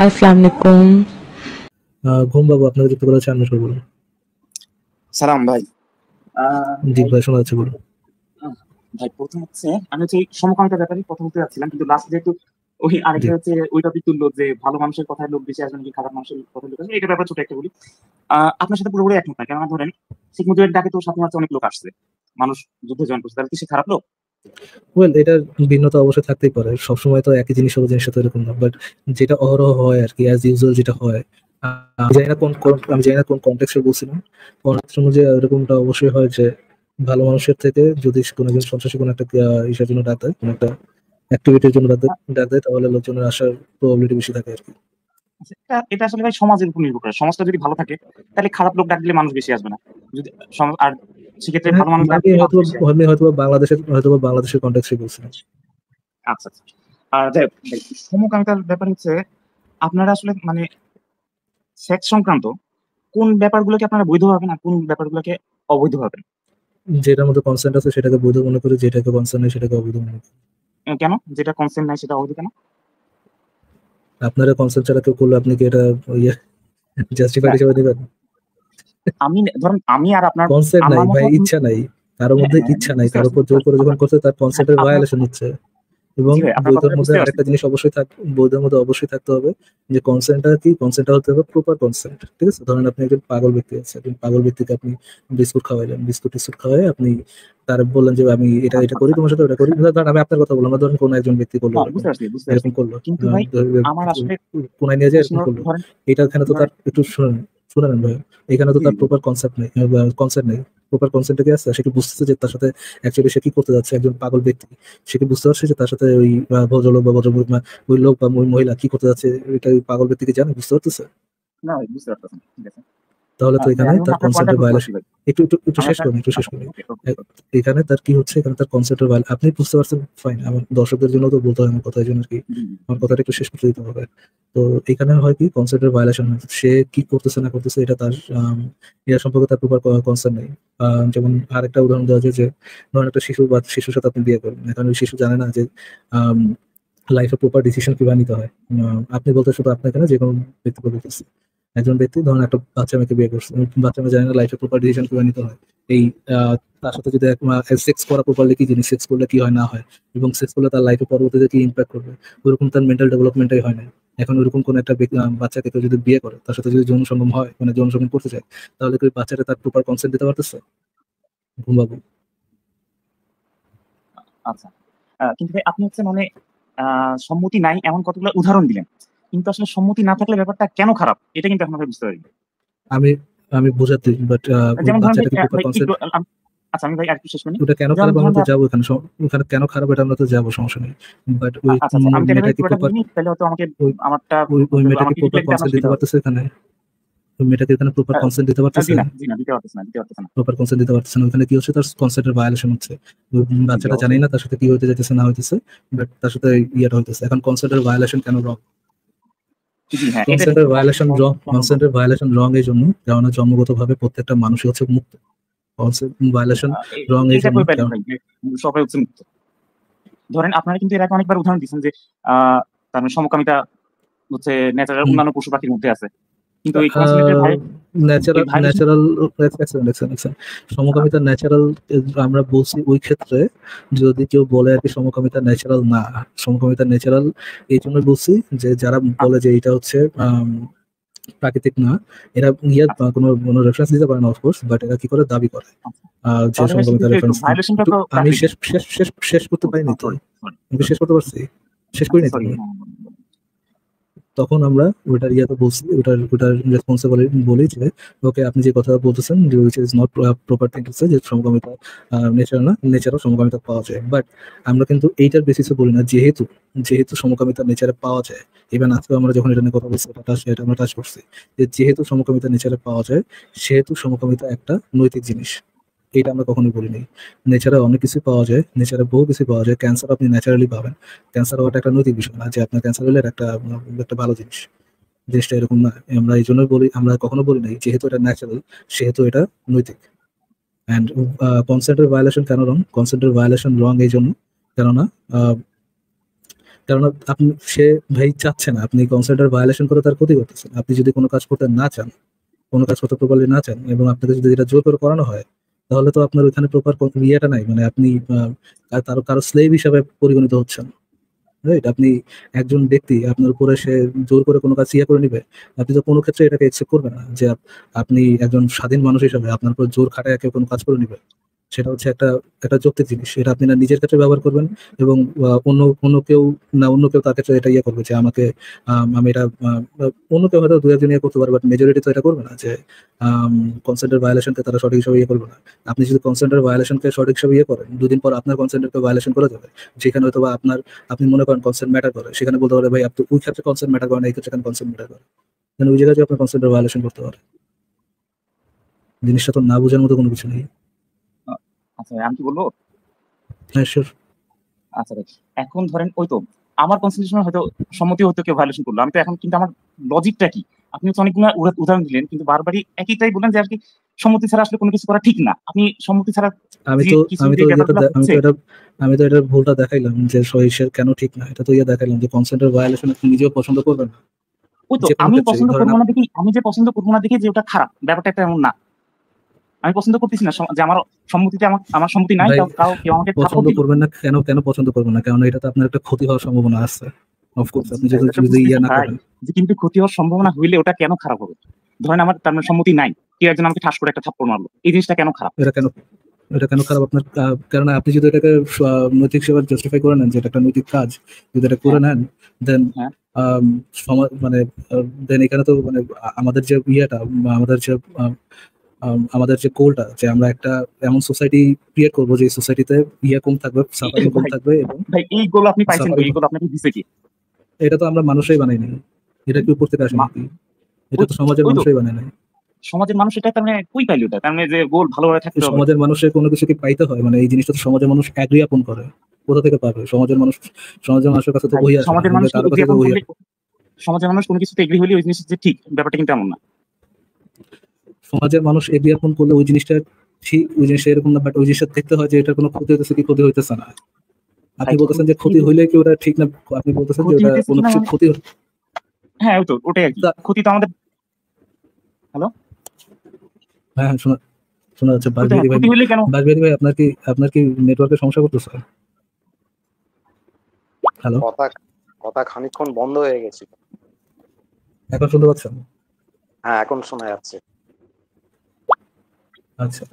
আসসালামু আলাইকুম ঘুম বাবু আপনাকে বলুন সালাম ভাই জি ভাই শোনা যাচ্ছে বলুন ভাই প্রথম হচ্ছে আমি হচ্ছে ব্যাপারে প্রথম হতে যাচ্ছিলাম কিন্তু লাস্ট যেহেতু ওই আরেকটা হচ্ছে ওই টপিক তুললো যে ভালো মানুষের কথায় লোক বেশি আসবে নাকি খারাপ মানুষের লোক আসবে এটা ব্যাপার ছোট একটা বলি আপনার সাথে পুরোপুরি একমত না কেননা ধরেন শেখ মুজিবের ডাকে তো সাথে অনেক লোক আসছে মানুষ যুদ্ধে জয়েন করছে তাহলে কি সে খারাপ লোক ওয়েল এটা ভিন্নতা অবশ্যই থাকতেই পারে সবসময় তো একই জিনিস সব জিনিসটা তো এরকম না বাট যেটা অহরহ হয় আর কি অ্যাজ ইউজুয়াল যেটা হয় আমি জানি না কোন আমি জানি না কোন কনটেক্সটে বলছিলাম কনটেক্সট অনুযায়ী এরকমটা অবশ্যই হয় যে ভালো মানুষের থেকে যদি কোনো একজন সন্ত্রাসী কোনো একটা ইসের জন্য ডাক দেয় কোনো একটা অ্যাক্টিভিটির জন্য ডাক দেয় তাহলে লোকজনের আসার প্রবাবিলিটি বেশি থাকে আর কি এটা আসলে ভাই সমাজের উপর নির্ভর করে সমাজটা যদি ভালো থাকে তাহলে খারাপ লোক ডাক দিলে মানুষ বেশি আসবে না যদি আর সেক্ষেত্রে হ্যাঁ, ভালো মানুষ আমি হয়তো বাংলাদেশের হয়তো বাংলাদেশের বলছি আচ্ছা, আচ্ছা, আচ্ছা। আর ব্যাপার হচ্ছে আপনারা আসলে মানে সেক্স সংক্রান্ত কোন ব্যাপারগুলোকে আপনারা বৈধ ভাবেন আর কোন ব্যাপারগুলোকে অবৈধ ভাবেন যেটার মধ্যে কনসেন্ট আছে সেটাকে বৈধ মনে করে যেটাকে কনসেন্ট নেই সেটাকে অবৈধ মনে করে কেন যেটা কনসেন্ট নাই সেটা অবৈধ কেন আপনারা কনসেন্ট ছাড়া কেউ করলে আপনি কি এটা জাস্টিফাই ইয়ে, হ্যাঁ। হিসেবে দেবেন আমি ধরুন আমি আর আপনার কনসেপ্ট নাই ভাই ইচ্ছা নাই তার হ্যাঁ, মধ্যে হ্যাঁ, ইচ্ছা নাই তার উপর জোর করে যখন করছে তার কনসেপ্টের হ্যাঁ, ভায়োলেশন হচ্ছে এবং বৌদ্ধের মধ্যে আরেকটা জিনিস অবশ্যই থাক বৌদ্ধের মধ্যে অবশ্যই থাকতে হবে যে কনসেন্টটা কি কনসেন্টটা হতে হবে প্রপার কনসেন্ট ঠিক আছে ধরেন আপনি একজন পাগল ব্যক্তি আছে একজন পাগল ব্যক্তিকে আপনি বিস্কুট খাওয়াইলেন বিস্কুট টিস্কুট খাওয়াই আপনি তার বললেন যে আমি এটা এটা করি তোমার সাথে ওটা করি ধরেন আমি আপনার কথা বললাম ধরেন কোন একজন ব্যক্তি করলো এরকম করলো কোনায় নিয়ে যায় এরকম করলো এটা এখানে তো তার একটু শুনুন শুনাবেন ভাই এখানে তো তার প্রপার কনসেপ্ট নেই কনসেপ্ট নেই প্রপার কনসেপ্ট কি আছে সে কি বুঝতেছে যে তার সাথে অ্যাকচুয়ালি সে কি করতে যাচ্ছে একজন পাগল ব্যক্তি সে কি বুঝতে পারছে যে তার সাথে ওই ভদ্রলোক বা ভদ্র ওই লোক বা ওই মহিলা কি করতে যাচ্ছে এটা ওই পাগল ব্যক্তিকে জানে বুঝতে পারতেছে না বুঝতে পারতেছে তাহলে তো আচ্ছা, এখানে তার কনসেপ্টের ভায়োলেশন একটু একটু একটু শেষ করুন একটু শেষ করুন এখানে তার কি হচ্ছে এখানে তার কনসেপ্টের ভ্যালু আপনি বুঝতে পারছেন ফাইন আমার দর্শকদের জন্য তো বলতে হয় আমার কথা জন্য কি আমার কথাটা একটু শেষ করতে দিতে হবে তো এখানে হয় কি কনসেপ্টের ভায়োলেশন হয় সে কি করতেছে না করতেছে এটা তার এটা সম্পর্কে তার প্রপার কনসার্ন নেই যেমন আরেকটা উদাহরণ দেওয়া যায় যে ধরেন একটা শিশু বা শিশুর সাথে আপনি বিয়ে করেন কারণ ওই শিশু জানে না যে লাইফে প্রপার ডিসিশন কিভাবে নিতে হয় আপনি বলতে শুধু আপনাকে না যে কোনো ব্যক্তিকে বলতেছে একজন ব্যক্তি ধরেন একটা বাচ্চা মেয়েকে বিয়ে করছে বাচ্চা মেয়ে জানে না লাইফে প্রপার ডিসিশন কিভাবে নিতে হয় এই তার সাথে যদি সেক্স করা প্রপারলি কি জিনিস সেক্স করলে কি হয় না হয় এবং সেক্স করলে তার লাইফে পরবর্তীতে কি ইম্প্যাক্ট করবে ওরকম তার মেন্টাল ডেভেলপমেন্টাই হয় না এখন ওরকম কোনো একটা বাচ্চাকে কেউ যদি বিয়ে করে তার সাথে যদি যৌন সঙ্গম হয় মানে যৌন সঙ্গম করতে চায় তাহলে কি বাচ্চাটা তার প্রপার কনসেন্ট দিতে পারতেছে ঘুমাবো আচ্ছা কিন্তু আপনি হচ্ছে মানে সম্মতি নাই এমন কতগুলো উদাহরণ দিলেন কিন্তু আসলে সম্মতি না থাকলে ব্যাপারটা কেন খারাপ এটা কিন্তু এখন বুঝতে পারি আমি আমি বোঝাতে আচ্ছা, বাট মেয়েটাকে এখানে প্রপার হ্যাঁ, হ্যাঁ, কনসেন্ট দিতে পারতেছে না কনসেন্ট দিতে পারতেছে না ওখানে কি হচ্ছে তার ভায়োলেশন হচ্ছে বাচ্চাটা জানেই না তার সাথে কি হইতে যেতেছে না হইতেছে বাট তার সাথে হইতেছে এখন কনসেন্টের ভায়োলেশন কেন রক কনসেন্টের ভায়োলেশন রং কনসেন্টের ভায়োলেশন রং এই জন্য কারণ জন্মগতভাবে প্রত্যেকটা মানুষ হচ্ছে মুক্ত কনসেন্ট ভায়োলেশন রং এই জন্য সবাই হচ্ছে মুক্ত ধরেন আপনারা কিন্তু এর আগে অনেকবার উদাহরণ দিয়েছেন যে তার মানে সমকামিতা হচ্ছে ন্যাচারাল অন্যান্য পশু পাখির মধ্যে আছে কিন্তু এই সমকামিতা ন্যাচারাল আমরা বলছি ওই ক্ষেত্রে যদি কেউ বলে আর কি সমকামিতা ন্যাচারাল না সমকামিতা ন্যাচারাল এই জন্য বলছি যে যারা বলে যে এটা হচ্ছে প্রাকৃতিক না এরা ইয়া কোনো কোনো রেফারেন্স দিতে পারে না অফকোর্স বাট এরা কি করে দাবি করে আচ্ছা। যে সমকামিতা রেফারেন্স আমি শেষ শেষ শেষ শেষ করতে পারিনি তো আমি শেষ করতে পারছি শেষ করিনি তো তখন আমরা ওটার ইয়াতে বলছি ওটার ওটার রেসপন্সিবিলিটি বলি যে ওকে আপনি যে কথা বলতেছেন which is not proper thing to say যে সমকামিতা নেচার না নেচারও সমকামিতা পাওয়া যায় বাট আমরা কিন্তু এইটার বেসিসে বলি না যেহেতু যেহেতু সমকামিতা নেচারে পাওয়া যায় ইভেন আজকে আমরা যখন এটা নিয়ে কথা বলছি এটা টাচ আমরা টাচ করছি যে যেহেতু সমকামিতা নেচারে পাওয়া যায় সেহেতু সমকামিতা একটা নৈতিক জিনিস এটা আমরা কখনোই বলিনি নেচারে অনেক কিছু পাওয়া যায় নেচারে বহু কিছু পাওয়া যায় ক্যান্সার আপনি ন্যাচারালি পাবেন ক্যান্সার হওয়াটা একটা নৈতিক বিষয় না যে আপনার ক্যান্সার হলে একটা একটা ভালো জিনিস জিনিসটা এরকম না আমরা এই জন্য বলি আমরা কখনো বলি নাই যেহেতু এটা ন্যাচারাল সেহেতু এটা নৈতিক অ্যান্ড কনসেন্টের ভায়োলেশন কেন রং কনসেন্টের ভায়োলেশন রং এই জন্য কেননা কেননা আপনি সে ভাই চাচ্ছে না আপনি কনসেন্টের ভায়োলেশন করে তার ক্ষতি করতেছেন আপনি যদি কোনো কাজ করতে না চান কোনো কাজ করতে প্রবলেম না চান এবং আপনাকে যদি এটা জোর করে করানো হয় তাহলে তো আপনার ওইখানে প্রপার ইয়েটা নাই মানে আপনি তার কারো স্লেভ হিসাবে পরিগণিত হচ্ছেন রাইট আপনি একজন ব্যক্তি আপনার উপরে সে জোর করে কোনো কাজ ইয়ে করে নিবে আপনি তো কোনো ক্ষেত্রে এটাকে এক্সেপ্ট করবেন না যে আপনি একজন স্বাধীন মানুষ হিসাবে আপনার উপর জোর খাটায় কেউ কোনো কাজ করে নিবে সেটা হচ্ছে একটা একটা যৌক্তিক জিনিস সেটা না নিজের ক্ষেত্রে ব্যবহার করবেন এবং অন্য অন্য কেউ না অন্য কেউ তার ক্ষেত্রে এটা ইয়ে করবে যে আমাকে আমি এটা অন্য কেউ হয়তো দু একজন ইয়ে করতে পারবে বাট মেজরিটি তো এটা করবে না যে কনসেন্টের ভায়োলেশনকে তারা সঠিক হিসাবে ইয়ে করবে না আপনি যদি কনসেন্টের ভায়োলেশনকে সঠিক হিসাবে ইয়ে করেন দুদিন পর আপনার কনসেন্টেরকে ভায়োলেশন করা যাবে যেখানে হয়তো বা আপনার আপনি মনে করেন কনসেন্ট ম্যাটার করে সেখানে বলতে পারে ভাই আপনি ওই ক্ষেত্রে কনসেন্ট ম্যাটার করে না এই ক্ষেত্রে কনসেন্ট ম্যাটার করে মানে ওই জায়গায় আপনার কনসেন্টের ভায়োলেশন করতে পারে জিনিসটা তো না বোঝার মতো কোনো কিছু নেই আচ্ছা আমি কি বলবো হ্যাঁ, আচ্ছা এখন ধরেন ওই তো আমার কনসেন্ট্রেশন হয়তো সম্মতি কেউ ভায়োলেশন করলো আমি তো এখন কিন্তু আমার লজিকটা কি আপনি অনেকগুলো উদাহরণ দিলেন কিন্তু বারবারই একইটাই বললেন যে আর কি সম্মতি ছাড়া আসলে কোনো কিছু করা ঠিক না আপনি সম্মতি ছাড়া আমি তো আমি তো আমি তো এটা আমি তো ভুলটা দেখাইলাম যে সহিষের কেন ঠিক না এটা তো ইয়া দেখাইলাম যে কনসেন্টের ভায়োলেশন আপনি নিজেও পছন্দ করবেন না ওই তো আমি পছন্দ করবো না দেখি আমি যে পছন্দ করবো না দেখি যে ওটা খারাপ ব্যাপারটা একটা এমন না আমি পছন্দ করতেছি না যে আমার সম্মতিতে আমার সম্মতি নাই তাও কেউ আমাকে পছন্দ করবেন না কেন কেন পছন্দ করবেন না কারণ এটা তো আপনার একটা ক্ষতি হওয়ার সম্ভাবনা আছে অফকোর্স আপনি যদি যদি ইয়া না করেন কিন্তু ক্ষতি হওয়ার সম্ভাবনা হইলে ওটা কেন খারাপ হবে ধরেন আমার তার মানে সম্মতি নাই আর একজন আমাকে ঠাস করে একটা থাপ্পড় মারলো এই জিনিসটা কেন খারাপ এটা কেন এটা কেন খারাপ আপনার কারণ আপনি যদি এটাকে নৈতিক সেবার জাস্টিফাই করে নেন যে এটা একটা নৈতিক কাজ যদি এটা করে হ্যাঁ। নেন দেন হ্যাঁ। মানে দেন এখানে তো মানে আমাদের যে ইয়েটা আমাদের যে আমাদের যে গোলটা যে আমরা একটা এমন সোসাইটি ক্রিয়েট করব যে সোসাইটিতে ইয়ে কম থাকবে সাফারি কম থাকবে এবং ভাই এই গোল আপনি পাইছেন এই গোল আপনাকে দিছে কি এটা তো আমরা মানুষই বানাইনি এটা কি উপর থেকে আসে এটা তো সমাজের মানুষই বানায় নাই সমাজের মানুষ এটা তার মানে কই পাইলো এটা তার মানে যে গোল ভালোভাবে থাকতে হবে সমাজের মানুষের কোনো কিছু কি পাইতে হয় মানে এই জিনিসটা তো সমাজের মানুষ এগ্রি আপন করে কোথা থেকে পাবে সমাজের মানুষ সমাজের মানুষের কাছে তো বই আছে সমাজের মানে মানুষ সমাজের মানুষ কোনো কিছুতে এগ্রি হলে ওই জিনিস যে ঠিক ব্যাপারটা কিন্তু এমন না সমাজের মানুষ এ বিজ্ঞাপন করলে ওই জিনিসটা ঠিক ওই জিনিসটা এরকম না বাট ওই জিনিসটা দেখতে হয় যে এটা কোনো ক্ষতি হইতেছে কি ক্ষতি হইতেছে না আপনি বলতেছেন যে ক্ষতি হইলে কি ওটা ঠিক না আপনি বলতেছেন যে ওটা কোনো কিছু মানে ক্ষতি হ্যাঁ তো ওটাই আর ক্ষতি তো আমাদের হ্যালো হ্যাঁ হ্যাঁ শোনা শোনা যাচ্ছে বাজবেরি ভাই বাজবেরি ভাই আপনার কি আপনার কি নেটওয়ার্কের সমস্যা করতেছে হ্যালো কথা কথা খানিকক্ষণ বন্ধ হয়ে গেছে এখন শুনতে পাচ্ছেন হ্যাঁ এখন শোনা যাচ্ছে আচ্ছা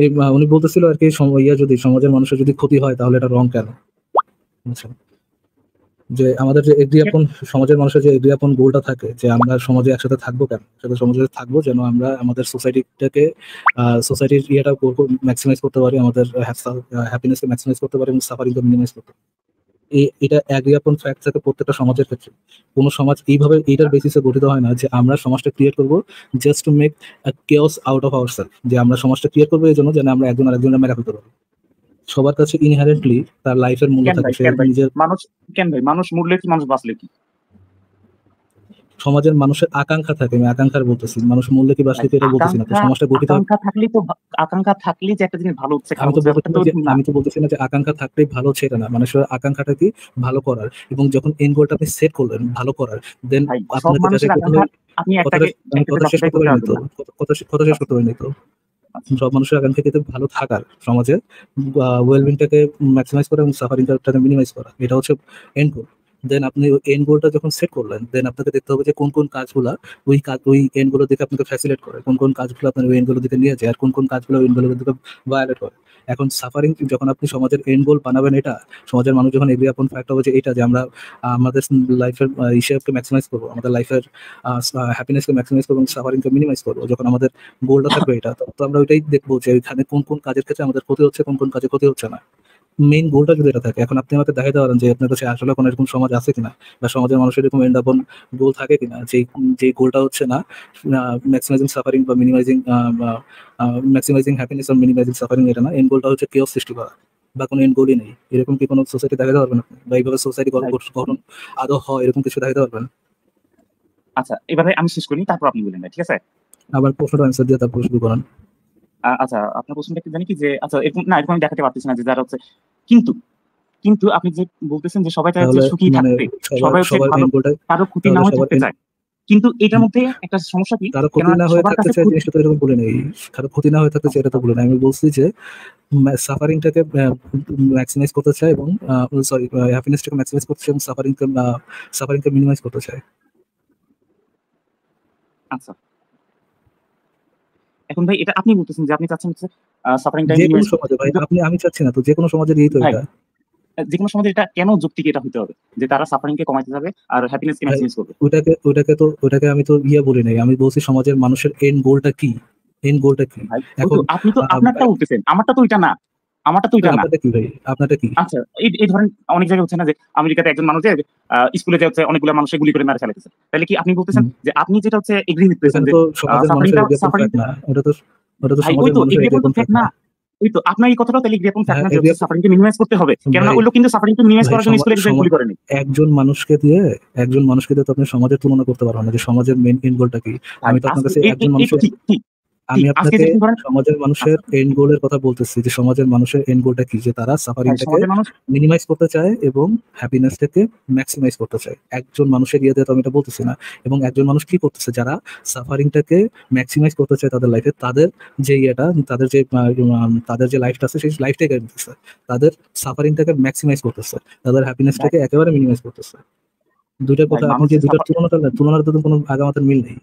এই উনি বলতেছিল আর কি ইয়া যদি সমাজের মানুষের যদি ক্ষতি হয় তাহলে এটা রং কেন আচ্ছা। যে আমাদের যে এগ্রিয়াপন সমাজের মানুষের যে এগ্রিয়াপন গোলটা থাকে যে আমরা সমাজে একসাথে থাকবো কেন একসাথে সমাজে থাকবো যেন আমরা আমাদের সোসাইটিটাকে সোসাইটির ইয়েটা ম্যাক্সিমাইজ করতে পারি আমাদের হ্যাপিনেসকে ম্যাক্সিমাইজ করতে পারি এবং সাফারিংকে মিনিমাইজ করতে পারি এটা অ্যাগ্রি ফ্যাক্ট থাকে প্রত্যেকটা সমাজের ক্ষেত্রে কোনো সমাজ এইভাবে এইটার বেসিসে গঠিত হয় না যে আমরা সমাজটা ক্রিয়েট করবো just to make chaos out of our self যে আমরা সমাজটা ক্রিয়েট করবো এই জন্য যেন আমরা একজন আরেকজনের মেরা করতে পারবো সবার কাছে ইনহারেন্টলি তার লাইফের মূল্য থাকে মানুষ কেন ভাই মানুষ মূল্য কি মানুষ বাঁচলে কি সমাজের মানুষের আকাঙ্ক্ষা থাকে আমি আকাঙ্ক্ষার বলতেছি মানুষ মূল্য কি বাস এটা বলতেছি না সমাজটা গঠিত আকাঙ্ক্ষা থাকলে তো আকাঙ্ক্ষা থাকলে যে একটা জিনিস ভালো হচ্ছে আমি তো আমি তো বলতেছি না যে আকাঙ্ক্ষা থাকলেই ভালো হচ্ছে এটা না মানুষের আকাঙ্ক্ষাটা কি ভালো করার এবং যখন এন গোলটা আপনি সেট করলেন ভালো করার দেন আপনার আপনি একটাকে সব মানুষের আকাঙ্ক্ষা থেকে ভালো থাকার সমাজের ওয়েলবিংটাকে ম্যাক্সিমাইজ করা এবং সাফারিংটাকে মিনিমাইজ করা এটা হচ্ছে এন্ড গোল দেন আপনি ওই এন গোলটা যখন সেট করলেন দেন আপনাকে দেখতে হবে যে কোন কোন কাজগুলো ওই কাজ ওই এনগুলোর দিকে আপনাকে ফ্যাসিলেট করে কোন কোন কাজগুলো আপনার ওই এনগুলোর দিকে নিয়ে যায় আর কোন কোন কাজগুলো ওই এনগুলোর দিকে ভায়োলেট করে এখন সাফারিং যখন আপনি সমাজের এন্ড গোল বানাবেন এটা সমাজের মানুষ যখন এগ্রি আপন ফ্যাক্ট হবে যে এটা যে আমরা আমাদের লাইফের ইস্যুকে ম্যাক্সিমাইজ করবো আমাদের লাইফের হ্যাপিনেসকে ম্যাক্সিমাইজ করবো সাফারিংকে মিনিমাইজ করবো যখন আমাদের গোলটা থাকবে এটা তো আমরা ওইটাই দেখবো যে ওইখানে কোন কোন কাজের ক্ষেত্রে আমাদের ক্ষতি হচ্ছে কোন কোন কাজে ক্ষতি হচ্ছে না মেইন গোলটা যদি এটা থাকে এখন আপনি আমাকে দেখাইতে পারেন যে আপনার কাছে আসলে কোনো এরকম সমাজ আছে কিনা বা সমাজের মানুষের এরকম এন্ড আপন গোল থাকে কিনা যে যে গোলটা হচ্ছে না ম্যাক্সিমাইজিং সাফারিং বা মিনিমাইজিং ম্যাক্সিমাইজিং হ্যাপিনেস আর মিনিমাইজিং সাফারিং এটা না এন্ড গোলটা হচ্ছে কেউ সৃষ্টি করা বা কোনো এন্ড গোলই নেই এরকম কি কোনো সোসাইটি দেখাতে পারবেন আপনি বা এইভাবে সোসাইটি গঠন আদৌ হয় এরকম কিছু দেখাতে পারবেন আচ্ছা এবারে আমি শেষ করি তারপর আপনি বলেন ঠিক আছে আবার প্রশ্নটা অ্যান্সার দিয়ে তারপর শুরু করেন আচ্ছা আপনার প্রশ্নটা কি জানি কি যে আচ্ছা এরকম না এরকম আমি দেখাতে পারতেছি না যে যারা হচ্ছে কিন্তু কিন্তু আপনি যে বলতেছেন যে সবাই চায় সুখী মানে থাকবে সবাই হচ্ছে ভালো কারো ক্ষতি না হয়ে থাকতে চায় কিন্তু এটার মধ্যে একটা সমস্যা কি কারো ক্ষতি না হয়ে থাকতে চায় এটা তো এরকম বলে নাই কারো ক্ষতি না হয়ে থাকতে চায় এটা তো বলে নাই আমি বলছি যে সাফারিংটাকে ম্যাক্সিমাইজ করতে চায় এবং সরি হ্যাপিনেসটাকে ম্যাক্সিমাইজ করতে চায় এবং সাফারিংকে সাফারিংকে মিনিমাইজ করতে চায় আচ্ছা এখন ভাই এটা আপনি বলতেছেন যে আপনি চাচ্ছেন হচ্ছে সাফারিং টাইম সমাজে ভাই আপনি আমি চাচ্ছি না তো যে কোনো সমাজের এই তো এটা যে কোনো সমাজে এটা কেন যুক্তি কি এটা হতে হবে যে তারা সাফারিং কে কমাইতে যাবে আর হ্যাপিনেস কে ম্যাক্সিমাইজ করবে ওটাকে ওটাকে তো ওটাকে আমি তো ইয়া বলি নাই আমি বলছি সমাজের মানুষের এন্ড গোলটা কি এন্ড গোলটা কি এখন আপনি তো আপনারটা বলতেছেন আমারটা তো এটা না আমারটা তো এটা না আপনারটা কি আচ্ছা এই ধরেন অনেক জায়গায় হচ্ছে না যে আমেরিকাতে একজন মানুষ যে স্কুলে যে হচ্ছে অনেকগুলো মানুষে গুলি করে মারা তাহলে কি আপনি বলতেছেন যে আপনি যেটা হচ্ছে এগ্রি যে তো তো আপনার এই কথাটা না হ্যাঁ, একজন মানুষকে দিয়ে একজন মানুষকে দিয়ে তো আপনি সমাজের তুলনা করতে পারবেন সমাজের মেন গোলটা কি আমি তো আচ্ছা, আপনার কাছে একজন মানুষ আমি আপনাকে সমাজের মানুষের আচ্ছা। এন্ড গোলের কথা বলতেছি যে সমাজের মানুষের এন্ড গোলটা কি যে তারা সাফারিংটাকে হ্যাঁ, মিনিমাইজ করতে চায় এবং হ্যাপিনেস হ্যাপিনেসটাকে ম্যাক্সিমাইজ করতে চায় একজন মানুষের ইয়ে তো আমি এটা বলতেছি না এবং একজন মানুষ কি করতেছে যারা সাফারিংটাকে ম্যাক্সিমাইজ করতে চায় তাদের লাইফে তাদের যে ইয়েটা তাদের যে তাদের যে লাইফটা আছে সেই লাইফটাই গাইড দিচ্ছে তাদের সাফারিংটাকে ম্যাক্সিমাইজ করতেছে তাদের হ্যাপিনেসটাকে একেবারে মিনিমাইজ করতেছে দুইটা কথা আপনি যে দুটার তুলনাটা তুলনার তো কোনো আগামাতের মিল নেই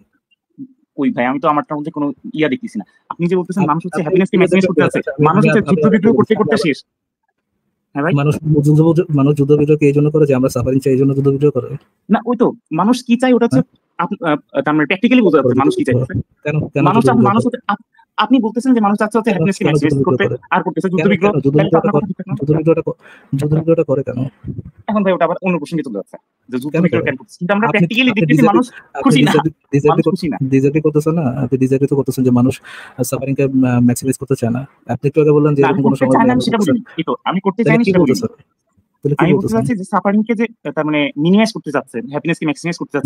ওই ভাই তো আমারটার মধ্যে কোনো ইয়া দেখতেছি না আপনি যে বলতেছেন মানুষ হচ্ছে হ্যাপিনেস কে মেনটেন করতে আছে মানুষ হচ্ছে যুদ্ধ বিগ্রহ করতে করতে শেষ হ্যাঁ মানুষ যুদ্ধ বিগ্রহ এই জন্য করে যে আমরা সাফারিং চাই এই জন্য যুদ্ধ বিগ্রহ করে না ওই তো মানুষ কি চাই ওটা হচ্ছে হ্যাঁ। তার মানে প্র্যাকটিক্যালি বোঝা যাচ্ছে মানুষ কি চাই মানুষ মানুষ আপনি বলতেছেন যে মানুষ যাচ্ছে হচ্ছে হ্যাপিনেসকে ম্যাক্সিমাইজ করতে আর করতেছে যুদ্ধ বিগ্রহ যুদ্ধ বিগ্রহটা যুদ্ধ বিগ্রহটা করে কেন এখন ভাই ওটা আবার অন্য প্রসঙ্গে চলে যাচ্ছে যে যুদ্ধ বিগ্রহ কেন করতেছে কিন্তু আমরা প্র্যাকটিক্যালি দেখতেছি মানুষ খুশি না ডিজাইনটি খুশি না ডিজাইনটি করতেছেন না আপনি ডিজাইনটি তো করতেছেন যে মানুষ সাফারিং কে ম্যাক্সিমাইজ করতে চায় না আপনি তো আগে বললেন যে এরকম কোনো সমস্যা নেই আমি করতে চাই সেটা বলছি আমি করতে চাই না সেটা বলছি আমি বলতে যে মানে করতে চাচ্ছে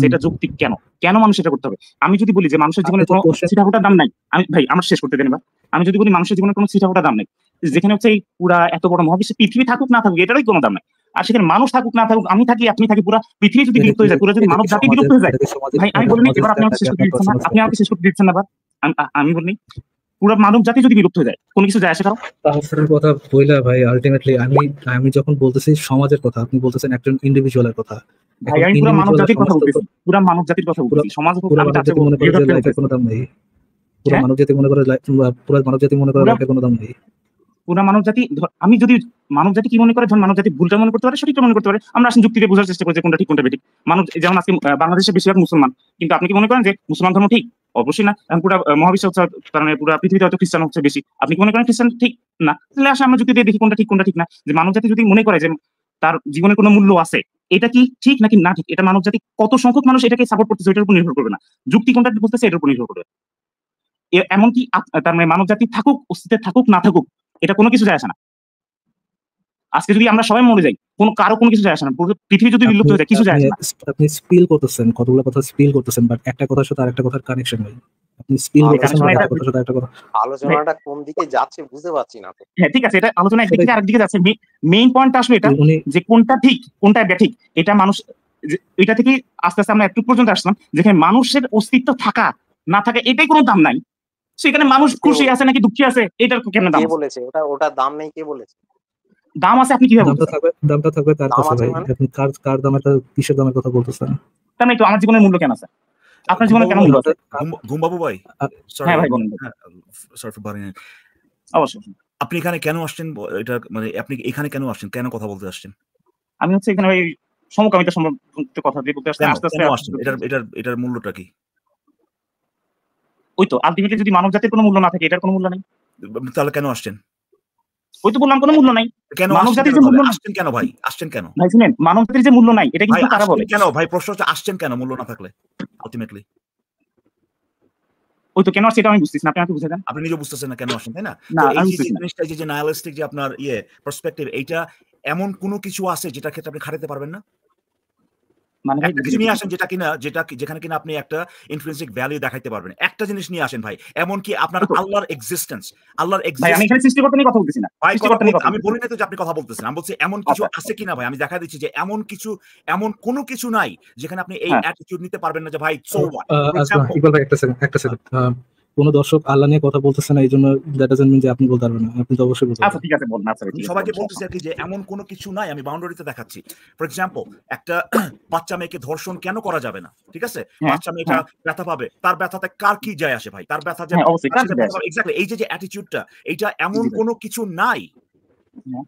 এটা কেন কেন মানুষ এটা করতে হবে আমি যদি বলি যে মানুষের জীবনে আচ্ছা, কোনো ছিটাফোটার দাম নাই আমি ভাই আমার শেষ করতে দেন আমি যদি বলি মানুষের জীবনে কোনো ছিটাফোটার দাম নাই যেখানে হচ্ছে এই পুরা এত বড় মহাবিশ্ব পৃথিবী থাকুক না থাকুক এটারই কোনো দাম নাই আর সেখানে মানুষ থাকুক না থাকুক আমি থাকি আপনি থাকি পুরো পৃথিবী যদি বিলুপ্ত হয়ে যায় পুরো যদি মানব জাতি বিলুপ্ত হয়ে যায় ভাই আমি বলিনি এবার আপনি আমাকে শেষ করতে দিচ্ছেন না আপনি আমাকে শেষ করতে দিচ্ছেন না আমি বলিনি পুরো মানব জাতি যদি বিলুপ্ত হয়ে যায় কোনো কিছু যায় আসে কারো কথা বইলা ভাই আলটিমেটলি আমি আমি যখন বলতেছি সমাজের কথা আপনি বলতেছেন একজন ইন্ডিভিজুয়ালের কথা পুরো মানব জাতির কথা বলতেছি পুরো মানব জাতির কথা বলতেছি সমাজ আমি তাতে মনে করি কোনো দাম নেই হ্যাঁ? পুরো মানব জাতি মনে করে পুরো মানব মনে করে কোনো দাম নেই পুরা মানব জাতি আমি যদি মানব জাতি কি মনে করে ধর মানব জাতি ভুলটা মনে করতে পারে সঠিকটা মনে করতে পারে আমরা আসলে যুক্তিতে বোঝার চেষ্টা করি যে কোনটা ঠিক কোনটা বেঠিক মানব যেমন আজকে বাংলাদেশে বেশিরভাগ মুসলমান কিন্তু আপনি কি মনে করেন যে মুসলমান ধর্ম ঠিক অবশ্যই না এখন পুরো মহাবিশ্ব কারণে পুরো পৃথিবীতে হয়তো খ্রিস্টান হচ্ছে বেশি আপনি মনে করেন খ্রিস্টান ঠিক না তাহলে আসলে আমরা যুক্তি দেখি কোনটা ঠিক কোনটা ঠিক না যে মানব জাতি যদি মনে করে যে তার জীবনে কোনো মূল্য আছে এটা কি ঠিক নাকি না ঠিক এটা মানব জাতি কত সংখ্যক মানুষ এটাকে সাপোর্ট করতেছে এটার উপর নির্ভর করবে না যুক্তি কোনটা বলতেছে এটার উপর নির্ভর করবে এমনকি তার মানে মানব জাতি থাকুক অস্তিত্বে থাকুক না থাকুক এটা কোনো কিছু যায় আসে না আজকে যদি আমরা সবাই মরে যাই কোনো কারো কোনো কিছু যায় আসে না পৃথিবী যদি বিলুপ্ত হয়ে যায় কিছু যায় না আপনি স্পিল করতেছেন কতগুলো কথা স্পিল করতেছেন বাট একটা কথার সাথে আরেকটা কথার কানেকশন হয় আপনি স্পিল করতেছেন একটা কথার সাথে একটা কথা আলোচনাটা কোন দিকে যাচ্ছে বুঝতে পারছি না হ্যাঁ ঠিক আছে এটা আলোচনা একদিকে থেকে আরেকদিকে যাচ্ছে মেইন পয়েন্ট আসলে এটা যে কোনটা ঠিক কোনটা ব্যাঠিক এটা মানুষ এটা থেকে আস্তে আস্তে আমরা একটু পর্যন্ত আসলাম যেখানে মানুষের অস্তিত্ব থাকা না থাকা এটাই কোনো দাম নাই সেখানে মানুষ খুশি আছে নাকি দুঃখী আছে এটার কেমন দাম বলেছে ওটা ওটা দাম নেই কে বলেছে দাম আছে আপনি কিভাবে দামটা থাকবে দামটা থাকবে তার কাছে ভাই মানে? আপনি কার কার দামের কিসের দামের কথা বলতেছেন তার মানে তো আমার জীবনের মূল্য কেন আছে আপনার জীবনের কেন মূল্য আছে ঘুমবাবু ভাই সরি হ্যাঁ ভাই বলুন সরি ফর বারিং অবশ্যই আপনি এখানে কেন আসছেন এটা মানে আপনি এখানে কেন আসছেন কেন কথা বলতে আসছেন আমি হচ্ছে এখানে ভাই সমকামিতা সম্পর্কে কথা দিয়ে বলতে আসছি আস্তে আস্তে এটার এটার এটার মূল্যটা কি ওই তো আলটিমেটলি যদি মানব জাতির কোনো মূল্য না থাকে এটার কোনো মূল্য নাই তাহলে কেন আসছেন ওই তো বললাম কোনো মূল্য নাই কেন মানব জাতির যে মূল্য আসছেন কেন ভাই আসছেন কেন ভাই শুনেন মানব জাতির যে মূল্য নাই এটা কিন্তু তারা বলে কেন ভাই প্রশ্ন হচ্ছে আসছেন কেন মূল্য না থাকলে আলটিমেটলি ওই তো কেন আসছে এটা আমি বুঝতেছি না আপনি আমাকে বুঝে দেন আপনি নিজে বুঝতেছেন না কেন আসছেন তাই না এই যে জিনিসটা যে নাইলিস্টিক যে আপনার ইয়ে পার্সপেক্টিভ এটা এমন কোনো কিছু আছে যেটা ক্ষেত্রে আপনি খাটাতে পারবেন না মানে কিছু নিয়ে আসেন যেটা কিনা যেটা যেখানে কিনা আপনি একটা ইনফ্লুয়েন্সিক ভ্যালু দেখাইতে পারবেন একটা জিনিস নিয়ে আসেন ভাই এমন কি আপনার আল্লাহর এক্সিস্টেন্স আল্লাহর এক্সিস্টেন্স আমি এখানে বলি না তো যে আপনি কথা বলতেছেন আমি বলছি এমন কিছু আচ্ছা। আছে কিনা ভাই আমি দেখা দিচ্ছি যে এমন কিছু এমন কোনো কিছু নাই যেখানে আপনি এই অ্যাটিটিউড নিতে পারবেন না যে ভাই সো ওয়াট একটা সেকেন্ড একটা সেকেন্ড কোনো দর্শক আল্লাহ নিয়ে কথা বলতেছে না এই জন্য দ্যাট ডাজন্ট মিন যে আপনি বলতে পারবেন না আপনি তো অবশ্যই বলতে আচ্ছা ঠিক আছে বলুন আচ্ছা সবাইকে বলতেছি আর কি যে এমন কোনো কিছু নাই আমি বাউন্ডারিতে দেখাচ্ছি ফর एग्जांपल একটা বাচ্চা মেয়েকে ধর্ষণ কেন করা যাবে না ঠিক আছে হ্যাঁ, বাচ্চা মেয়েটা হ্যাঁ। ব্যথা পাবে তার ব্যথাতে কার কি যায় আসে ভাই তার ব্যথা যে এক্স্যাক্টলি এই যে যে অ্যাটিটিউডটা এটা এমন কোনো কিছু নাই